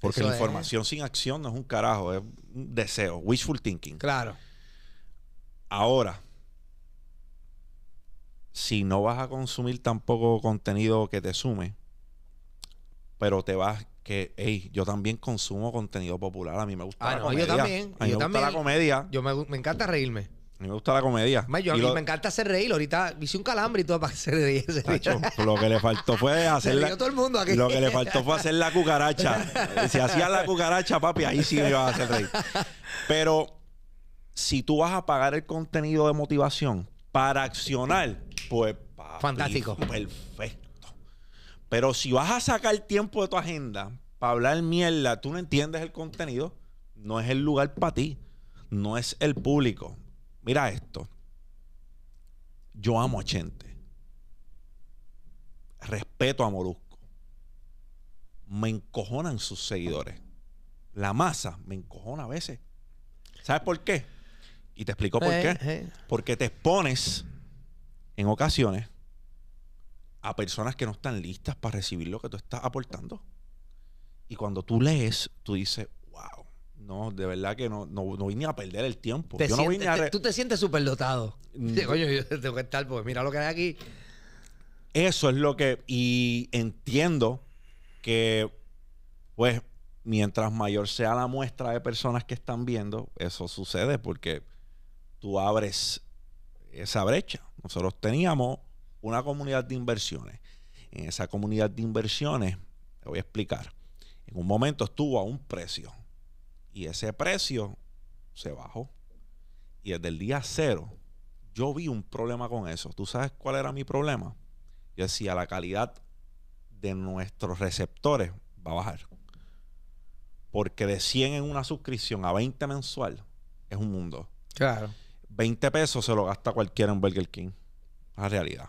Porque la información sin acción no es un carajo, es un deseo, wishful thinking. Claro. Ahora, si no vas a consumir tampoco contenido que te sume, pero te vas que, ey, yo también consumo contenido popular. A mí me gusta ah, la comedia. A mí me gusta la comedia. Yo me, encanta reírme. A mí me gusta la comedia. a mí me encanta hacer reír. Ahorita hice un calambre y todo para hacer reír. lo que le faltó fue hacer la, el Lo que le faltó fue hacer la cucaracha. si hacía la cucaracha, papi, ahí sí me iba a hacer reír. Pero si tú vas a pagar el contenido de motivación para accionar pues fantástico. Perfecto. Pero si vas a sacar tiempo de tu agenda para hablar mierda, tú no entiendes el contenido, no es el lugar para ti, no es el público. Mira esto. Yo amo a Chente. Respeto a Morusco. Me encojonan sus seguidores. La masa me encojona a veces. ¿Sabes por qué? Y te explico por eh, qué. Eh. Porque te expones en ocasiones a personas que no están listas para recibir lo que tú estás aportando. Y cuando tú lees, tú dices, wow, no, de verdad que no, no, no vine a perder el tiempo. yo no vine a tú te sientes súper dotado. Mm. Coño, yo tengo que estar, pues mira lo que hay aquí. Eso es lo que. Y entiendo que, pues, mientras mayor sea la muestra de personas que están viendo, eso sucede porque tú abres esa brecha. Nosotros teníamos una comunidad de inversiones. En esa comunidad de inversiones, te voy a explicar, en un momento estuvo a un precio y ese precio se bajó. Y desde el día cero, yo vi un problema con eso. ¿Tú sabes cuál era mi problema? Yo decía, la calidad de nuestros receptores va a bajar. Porque de 100 en una suscripción a 20 mensual es un mundo. Claro. 20 pesos se lo gasta cualquiera en Burger King. La realidad.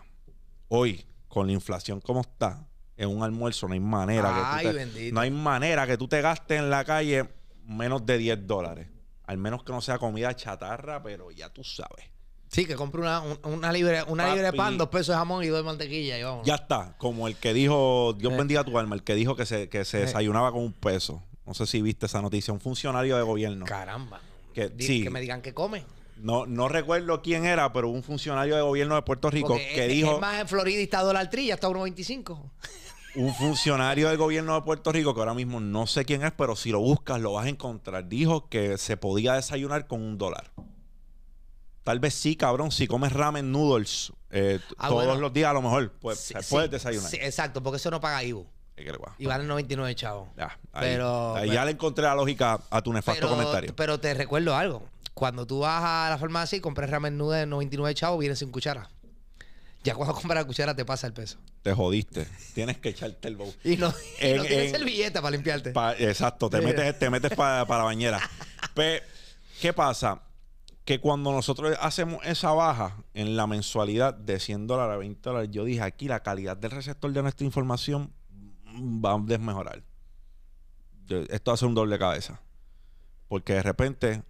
Hoy, con la inflación como está, en un almuerzo no hay manera que tú te, no hay manera que tú te gastes en la calle menos de 10 dólares. Al menos que no sea comida chatarra, pero ya tú sabes. Sí, que compre una, libre, una de pan, dos pesos de jamón y dos de mantequilla y Ya está. Como el que dijo, Dios eh. bendiga tu alma, el que dijo que se, se eh. desayunaba con un peso. No sé si viste esa noticia. Un funcionario de gobierno. Caramba. Que, que me digan que come. No, recuerdo quién era, pero un funcionario de gobierno de Puerto Rico que dijo. Es más, en Florida está dólar trilla, hasta 1.25. Un funcionario del gobierno de Puerto Rico, que ahora mismo no sé quién es, pero si lo buscas lo vas a encontrar, dijo que se podía desayunar con un dólar. Tal vez sí, cabrón, si comes ramen noodles eh, ah, todos los días, a lo mejor pues, puede desayunar. exacto, porque eso no paga Ivo y vale 99 chavos. Ya, pero, ya le encontré la lógica a tu nefasto comentario. Pero te recuerdo algo. Cuando tú vas a la farmacia y compras ramen nude de 99 chavos, vienes sin cuchara. Ya cuando compras la cuchara te pasa el peso. Te jodiste. Tienes que echarte el bowl. Y no, en, tienes para limpiarte. exacto. Te metes, te metes para la bañera. Pero, ¿Qué pasa? Que cuando nosotros hacemos esa baja en la mensualidad de 100 dólares a 20 dólares, yo dije aquí la calidad del receptor de nuestra información va a desmejorar. Esto hace un doble cabeza. Porque de repente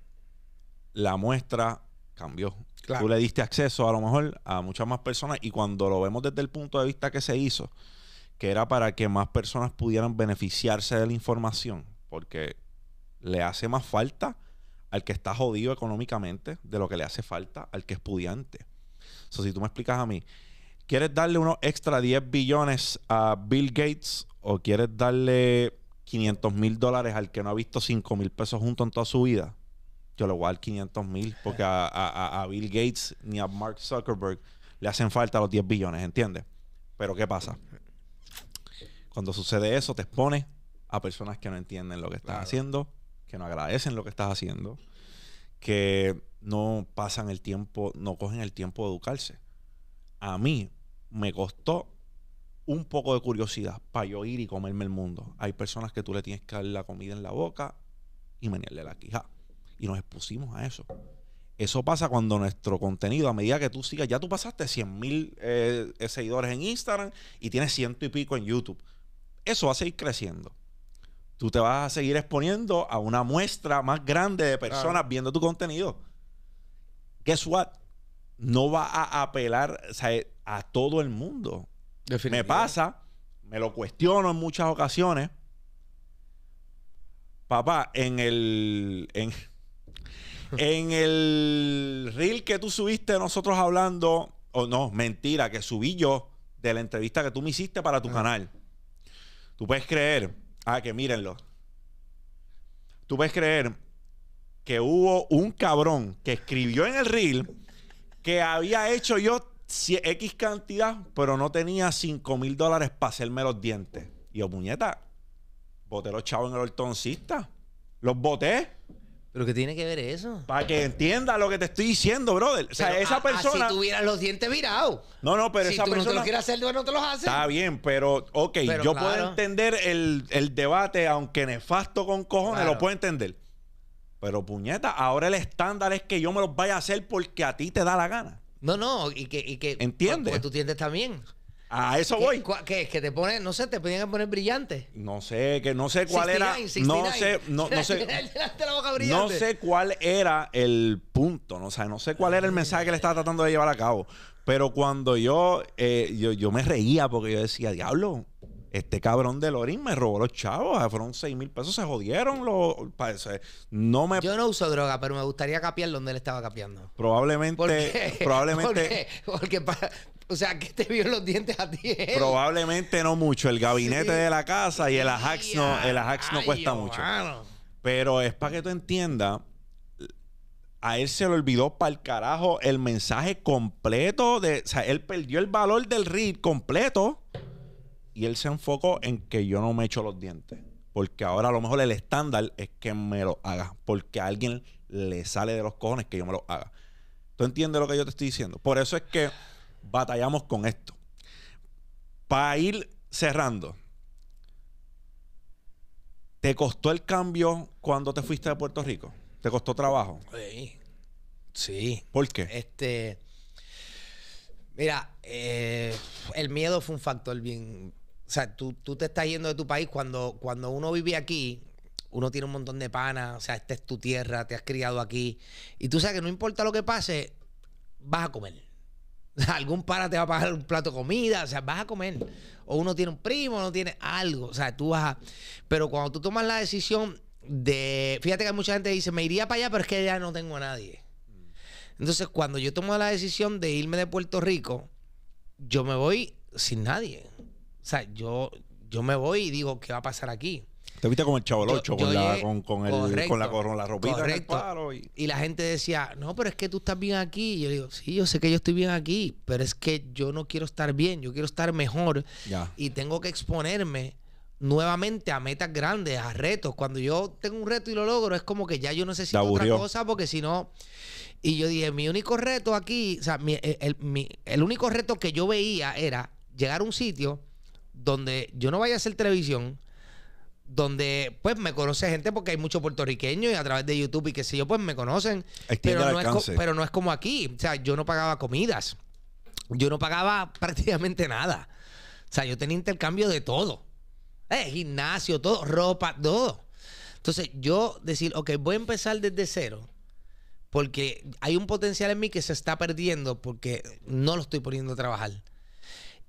la muestra cambió. Tú le diste acceso a lo mejor a muchas más personas y cuando lo vemos desde el punto de vista que se hizo, que era para que más personas pudieran beneficiarse de la información, porque le hace más falta al que está jodido económicamente de lo que le hace falta al que es estudiante. O si tú me explicas a mí, ¿Quieres darle unos extra 10 billones a Bill Gates o quieres darle 500 mil dólares al que no ha visto 5 mil pesos junto en toda su vida? Yo le voy a dar 500 mil porque a, Bill Gates ni a Mark Zuckerberg le hacen falta los 10 billones, ¿entiendes? Pero ¿qué pasa? Cuando sucede eso, te expones a personas que no entienden lo que estás haciendo, que no agradecen lo que estás haciendo, que no pasan el tiempo, no cogen el tiempo de educarse. A mí me costó un poco de curiosidad para yo ir y comerme el mundo. Hay personas que tú le tienes que dar la comida en la boca y menearle la quija. Y nos expusimos a eso. Eso pasa cuando nuestro contenido, a medida que tú sigas, ya tú pasaste 100 mil eh, seguidores en Instagram y tienes ciento y pico en YouTube. Eso va a seguir creciendo. Tú te vas a seguir exponiendo a una muestra más grande de personas viendo tu contenido. Guess what? No va a apelar, o sea, a todo el mundo. Me pasa, me lo cuestiono en muchas ocasiones. Papá, en el. En, en el reel que tú subiste, nosotros hablando. O no, mentira, que subí yo de la entrevista que tú me hiciste para tu ah. canal. Tú puedes creer. Ah, que mírenlo. Tú puedes creer que hubo un cabrón que escribió en el reel que había hecho yo X cantidad, pero no tenía 5 mil dólares para hacerme los dientes. Y yo, puñeta boté los chavos en el hortoncista. Los boté. ¿Pero qué tiene que ver eso? Para que entienda lo que te estoy diciendo, brother. O sea, esa ah, ah, persona. si tuvieras los dientes virados. No, no, pero esa persona. no te lo quieres no te los haces. Está bien, pero, ok, yo puedo entender el, debate, aunque nefasto con cojones, lo puedo entender. Pero puñeta, ahora el estándar es que yo me los vaya a hacer porque a ti te da la gana. No, no, y que... Y que Porque tú tiendes también. A eso voy. ¿Qué Que te pone, no sé, te podían poner brillante. No sé, que no sé cuál era. No sé, no, sé. no sé cuál era el punto, no, o no sé cuál era el mensaje que le estaba tratando de llevar a cabo. Pero cuando yo, eh, yo, yo me reía porque yo decía, diablo, este cabrón de Lorin me robó los chavos. Ah, fueron 6 mil pesos. Se jodieron. Los, no me... Yo no uso droga, pero me gustaría capiar donde él estaba capeando. Probablemente. ¿Por qué? Probablemente. Porque, o sea, ¿qué te vio los dientes a ti. Eh? Probablemente no mucho. El gabinete de la casa y el Ajax no, el Ajax no cuesta mucho. Pero es para que tú entiendas a él se le olvidó para el carajo el mensaje completo de, o sea, él perdió el valor del read completo y él se enfocó en que yo no me echo los dientes. Porque ahora a lo mejor el estándar es que me lo haga. Porque a alguien le sale de los cojones que yo me lo haga. ¿Tú entiendes lo que yo te estoy diciendo? Por eso es que batallamos con esto. Para ir cerrando, ¿te costó el cambio cuando te fuiste de Puerto Rico? ¿Te costó trabajo? Sí. Sí. ¿Por qué? Este. Mira, eh, el miedo fue un factor bien, o sea, tú, tú te estás yendo de tu país cuando, cuando uno vive aquí, uno tiene un montón de panas, o sea, esta es tu tierra, te has criado aquí. Y tú sabes que no importa lo que pase, vas a comer. Algún para te va a pagar un plato de comida, o sea, vas a comer. O uno tiene un primo, uno tiene algo, o sea, tú vas a... Pero cuando tú tomas la decisión de... Fíjate que mucha gente dice, me iría para allá, pero es que ya no tengo a nadie. Entonces, cuando yo tomo la decisión de irme de Puerto Rico, yo me voy sin nadie. O sea, yo, yo me voy y digo, ¿qué va a pasar aquí? Te viste como el chavo con, con, la, con la ropita el palo y... la gente decía, no, pero es que tú estás bien aquí. Y yo digo, sí, yo sé que yo estoy bien aquí, pero es que yo no quiero estar bien, yo quiero estar mejor. Y tengo que exponerme nuevamente a metas grandes, a retos. Cuando yo tengo un reto y lo logro, es como que ya yo necesito otra cosa porque si no... Y yo dije, mi único reto aquí, o sea, mi, el, mi, el único reto que yo veía era llegar a un sitio donde yo no vaya a hacer televisión, donde pues me conoce gente porque hay mucho puertorriqueño... y a través de YouTube y qué sé yo, pues me conocen. pero no, es pero no es como aquí. O sea, yo no pagaba comidas. Yo no pagaba prácticamente nada. O sea, yo tenía intercambio de todo. Eh, gimnasio, todo, ropa, todo. Entonces yo decir, ok, voy a empezar desde cero. Porque hay un potencial en mí que se está perdiendo porque no lo estoy poniendo a trabajar.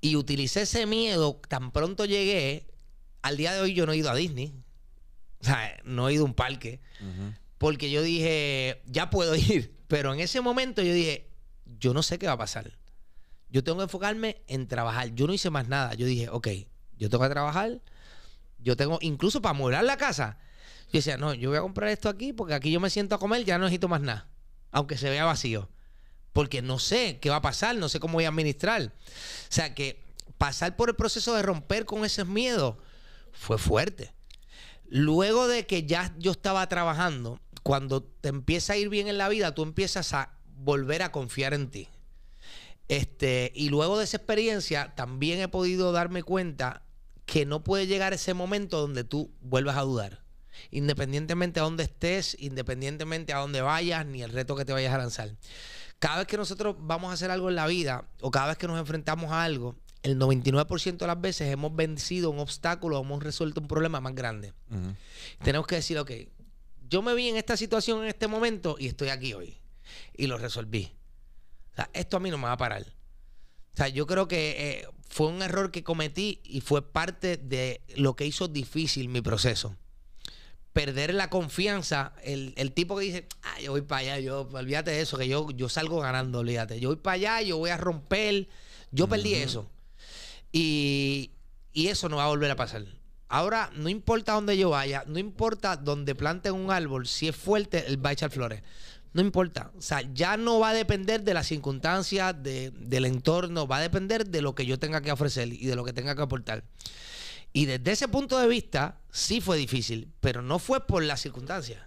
Y utilicé ese miedo, tan pronto llegué, al día de hoy yo no he ido a Disney, o sea, no he ido a un parque, porque yo dije, ya puedo ir, pero en ese momento yo dije, yo no sé qué va a pasar. Yo tengo que enfocarme en trabajar. Yo no hice más nada. Yo dije, ok, yo tengo que trabajar. Yo tengo, incluso para mueblar la casa. Yo decía, no, yo voy a comprar esto aquí porque aquí yo me siento a comer, ya no necesito más nada. Aunque se vea vacío porque no sé qué va a pasar, no sé cómo voy a administrar. O sea que pasar por el proceso de romper con ese miedo fue fuerte. Luego de que ya yo estaba trabajando, cuando te empieza a ir bien en la vida, tú empiezas a volver a confiar en ti. Este, y luego de esa experiencia, también he podido darme cuenta que no puede llegar ese momento donde tú vuelvas a dudar. Independientemente a dónde estés, independientemente a dónde vayas, ni el reto que te vayas a lanzar cada vez que nosotros vamos a hacer algo en la vida o cada vez que nos enfrentamos a algo, el 99% de las veces hemos vencido un obstáculo, o hemos resuelto un problema más grande. Tenemos que decir, ok, yo me vi en esta situación en este momento y estoy aquí hoy. Y lo resolví. O sea, esto a mí no me va a parar. O sea, yo creo que eh, fue un error que cometí y fue parte de lo que hizo difícil mi proceso perder la confianza, el, tipo que dice, ah, yo voy para allá, yo, olvídate de eso, que yo, yo salgo ganando, olvídate, yo voy para allá, yo voy a romper, yo perdí eso. Y, y, eso no va a volver a pasar. Ahora, no importa dónde yo vaya, no importa dónde planten un árbol, si es fuerte, él va a echar flores. No importa. O sea, ya no va a depender de las circunstancias, de, del entorno, va a depender de lo que yo tenga que ofrecer y de lo que tenga que aportar. Y desde ese punto de vista, sí fue difícil, pero no fue por las circunstancias.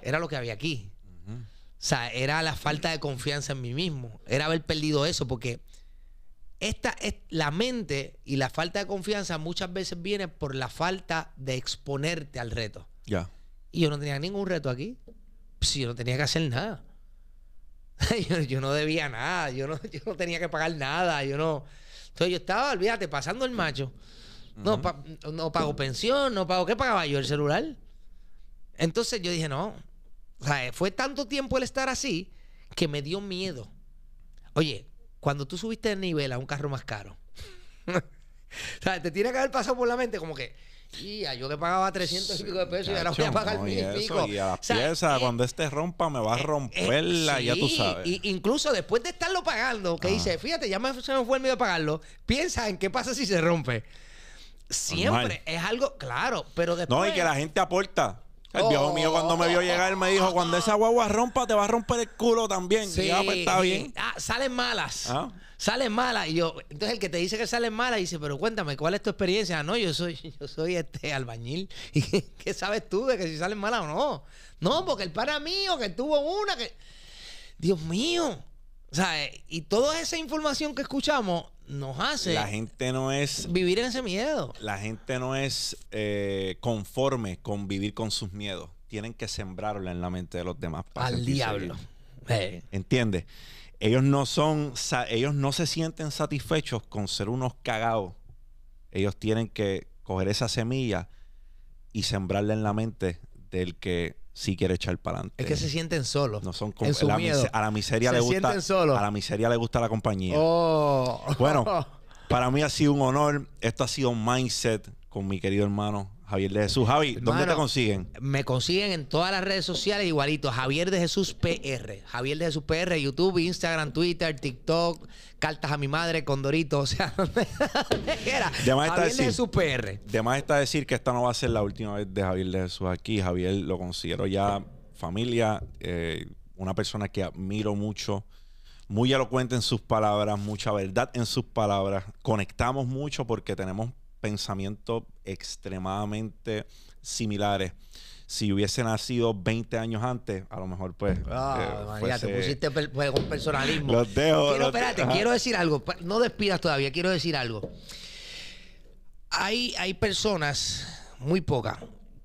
Era lo que había aquí. O sea, era la falta de confianza en mí mismo. Era haber perdido eso, porque esta es la mente y la falta de confianza muchas veces viene por la falta de exponerte al reto. Ya. Y yo no tenía ningún reto aquí. Si yo no tenía que hacer nada. yo, no debía nada. Yo no, yo no tenía que pagar nada. Yo no. Entonces yo estaba, olvídate, pasando el macho. No, no pago pensión, no pago. ¿Qué pagaba yo? ¿El celular? Entonces yo dije, no. O sea, fue tanto tiempo el estar así que me dio miedo. Oye, cuando tú subiste de nivel a un carro más caro, o sea, te tiene que haber pasado por la mente como que. Ya, yo que pagaba 300 y pico de pesos y ahora voy a pagar mil y pico. Eh, cuando este rompa, me va a eh, eh, romperla, ya tú sabes. incluso después de estarlo pagando, que ah. dice, fíjate, ya me, se me fue el miedo de pagarlo, piensa en qué pasa si se rompe. Siempre. Es algo, claro, pero después... No, y que la gente aporta. El viejo oh, mío cuando me vio oh, llegar me dijo, oh, cuando esa guagua rompa te va a romper el culo también. Sí, pues, está bien. Ah, salen malas. Ah. Salen malas. Y yo, entonces el que te dice que salen malas dice, pero cuéntame, ¿cuál es tu experiencia? Ah, no, yo soy, yo soy este albañil. ¿Y qué, sabes tú de que si salen malas o no? No, porque el para mío que tuvo una que... Dios mío. O sea, eh, y toda esa información que escuchamos nos hace. La gente no es. Vivir en ese miedo. La gente no es eh, conforme con vivir con sus miedos. Tienen que sembrarla en la mente de los demás. Para Al diablo. Eh. entiende Ellos no son. Ellos no se sienten satisfechos con ser unos cagados. Ellos tienen que coger esa semilla y sembrarla en la mente del que si quiere echar para adelante. Es que se sienten solos. No son en su miedo. a la miseria le gusta. A la miseria le gusta la compañía. Oh. Bueno, para mí ha sido un honor. Esto ha sido un mindset con mi querido hermano Javier de Jesús. Javi, ¿dónde te consiguen? Me consiguen en todas las redes sociales igualito. Javier de Jesús PR. Javier de Jesús PR, YouTube, Instagram, Twitter, TikTok, cartas a mi madre, Condorito, o sea, donde está Javier de Jesús PR. De está decir que esta no va a ser la última vez de Javier de Jesús aquí. Javier lo considero ya familia, eh, una persona que admiro mucho muy elocuente en sus palabras, mucha verdad en sus palabras. Conectamos mucho porque tenemos pensamientos extremadamente similares. Si hubiese nacido 20 años antes, a lo mejor pues... Ah, eh, te pusiste pues, personalismo. Los Quiero, espérate, quiero decir algo. No despidas todavía, quiero decir algo. Hay, hay personas, muy pocas,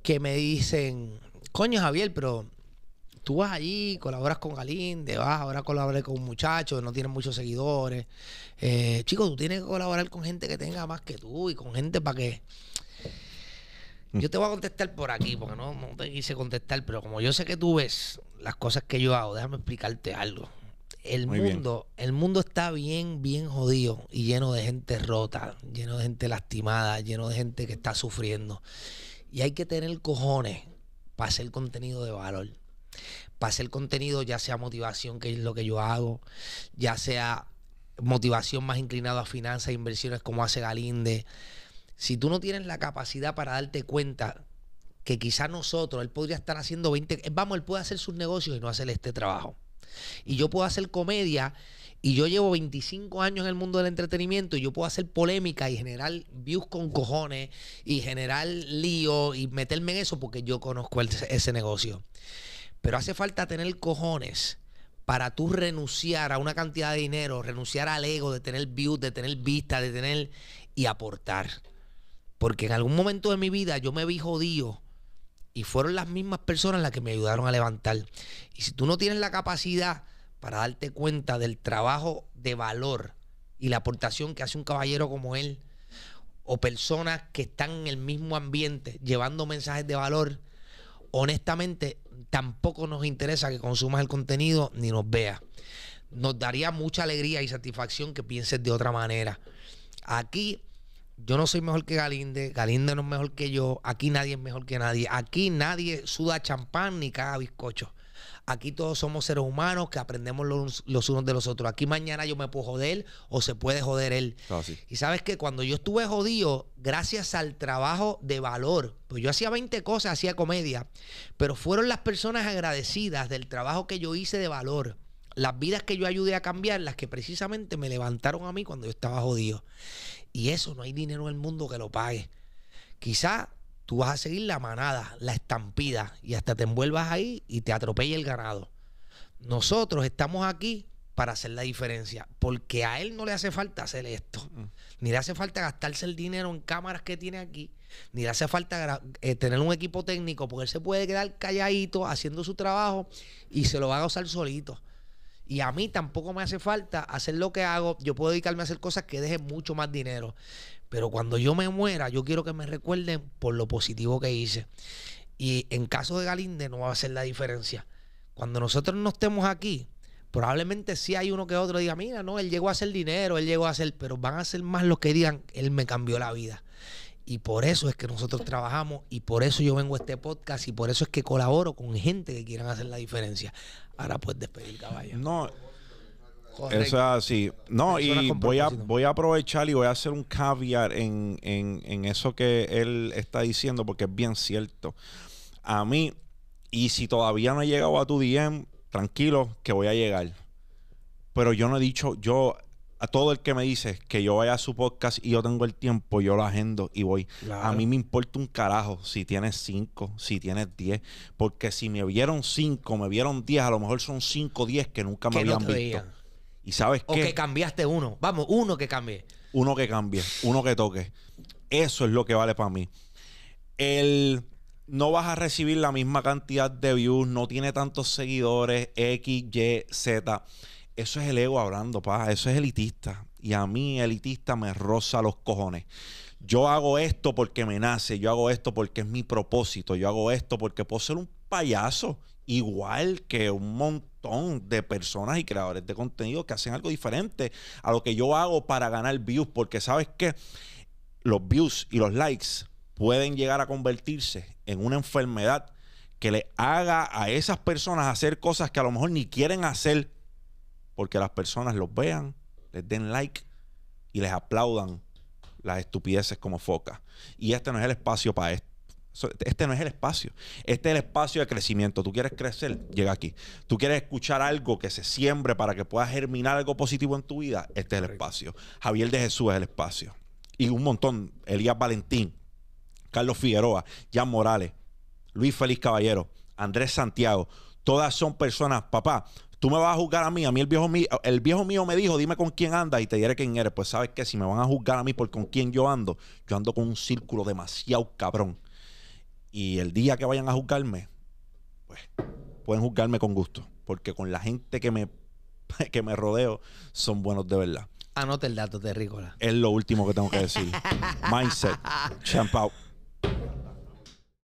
que me dicen, coño Javier, pero tú vas allí, colaboras con Galinde, vas, ahora colaboré con muchachos, no tiene muchos seguidores. Eh, chicos, tú tienes que colaborar con gente que tenga más que tú y con gente para que... Yo te voy a contestar por aquí, porque no, te quise contestar, pero como yo sé que tú ves las cosas que yo hago, déjame explicarte algo. El mundo, el mundo está bien, bien jodido y lleno de gente rota, lleno de gente lastimada, lleno de gente que está sufriendo. Y hay que tener cojones para hacer contenido de valor. Para el contenido, ya sea motivación, que es lo que yo hago, ya sea motivación más inclinado a finanzas e inversiones como hace Galinde. Si tú no tienes la capacidad para darte cuenta que quizá nosotros, él podría estar haciendo 20, eh, vamos, él puede hacer sus negocios y no hacer este trabajo. Y yo puedo hacer comedia y yo llevo 25 años en el mundo del entretenimiento y yo puedo hacer polémica y generar views con cojones y generar lío y meterme en eso porque yo conozco ese negocio. Pero hace falta tener cojones para tú renunciar a una cantidad de dinero, renunciar al ego de tener views, de tener vista, de tener y aportar. Porque en algún momento de mi vida yo me vi jodido y fueron las mismas personas las que me ayudaron a levantar. Y si tú no tienes la capacidad para darte cuenta del trabajo de valor y la aportación que hace un caballero como él, o personas que están en el mismo ambiente llevando mensajes de valor, honestamente tampoco nos interesa que consumas el contenido ni nos veas. Nos daría mucha alegría y satisfacción que pienses de otra manera. Aquí yo no soy mejor que Galinde, Galinde no es mejor que yo, aquí nadie es mejor que nadie, aquí nadie suda champán ni caga bizcocho. Aquí todos somos seres humanos que aprendemos los, unos de los otros. Aquí mañana yo me puedo joder o se puede joder él. Ah, y sabes que cuando yo estuve jodido, gracias al trabajo de valor, pues yo hacía 20 cosas, hacía comedia, pero fueron las personas agradecidas del trabajo que yo hice de valor las vidas que yo ayudé a cambiar, las que precisamente me levantaron a mí cuando yo estaba jodido. Y eso no hay dinero en el mundo que lo pague. Quizá tú vas a seguir la manada, la estampida, y hasta te envuelvas ahí y te atropella el ganado. Nosotros estamos aquí para hacer la diferencia, porque a él no le hace falta hacer esto, mm. ni le hace falta gastarse el dinero en cámaras que tiene aquí, ni le hace falta eh, tener un equipo técnico, porque él se puede quedar calladito haciendo su trabajo y se lo va a gozar solito. Y a mí tampoco me hace falta hacer lo que hago. Yo puedo dedicarme a hacer cosas que dejen mucho más dinero. Pero cuando yo me muera, yo quiero que me recuerden por lo positivo que hice. Y en caso de Galinde no va a ser la diferencia. Cuando nosotros no estemos aquí, probablemente sí hay uno que otro diga, mira, no, él llegó a hacer dinero, él llegó a hacer, pero van a ser más los que digan, él me cambió la vida. Y por eso es que nosotros trabajamos y por eso yo vengo a este podcast y por eso es que colaboro con gente que quieran hacer la diferencia. Ahora pues despedir, caballo. No, eso es así. No, y voy a, voy a aprovechar y voy a hacer un caviar en, eso que él está diciendo, porque es bien cierto. A mí, y si todavía no he llegado a tu DM, tranquilo, que voy a llegar. Pero yo no he dicho, yo a todo el que me dice que yo vaya a su podcast y yo tengo el tiempo, yo lo agendo y voy. A mí me importa un carajo si tienes cinco, si tienes diez, porque si me vieron cinco, me vieron diez, a lo mejor son cinco o diez que nunca me habían visto. Y sabes o que cambiaste uno. Vamos, uno que cambie. Uno que cambie, uno que toque. Eso es lo que vale para mí. El no vas a recibir la misma cantidad de views, no tiene tantos seguidores, X, Y, Z. Eso es el ego hablando, pa. Eso es elitista. Y a mí, elitista, me roza los cojones. Yo hago esto porque me nace, yo hago esto porque es mi propósito, yo hago esto porque puedo ser un payaso igual que un montón de personas y creadores de contenido que hacen algo diferente a lo que yo hago para ganar views, porque sabes que los views y los likes pueden llegar a convertirse en una enfermedad que le haga a esas personas hacer cosas que a lo mejor ni quieren hacer, porque las personas los vean, les den like y les aplaudan las estupideces como foca. Y este no es el espacio para esto. Este no es el espacio. Este es el espacio de crecimiento. Tú quieres crecer, llega aquí. Tú quieres escuchar algo que se siembre para que pueda germinar algo positivo en tu vida, este es el espacio. Javier de Jesús es el espacio. Y un montón. Elías Valentín, Carlos Figueroa, Jan Morales, Luis Feliz Caballero, Andrés Santiago. Todas son personas, papá, tú me vas a juzgar a mí, a mí el viejo mío, el viejo mío me dijo, dime con quién andas y te diré quién eres. Pues sabes que si me van a juzgar a mí por con quién yo ando, yo ando con un círculo demasiado cabrón y el día que vayan a juzgarme, pues pueden juzgarme con gusto, porque con la gente que me, que me rodeo son buenos de verdad. Anota el dato, Terrícola. Es lo último que tengo que decir. Mindset. Champ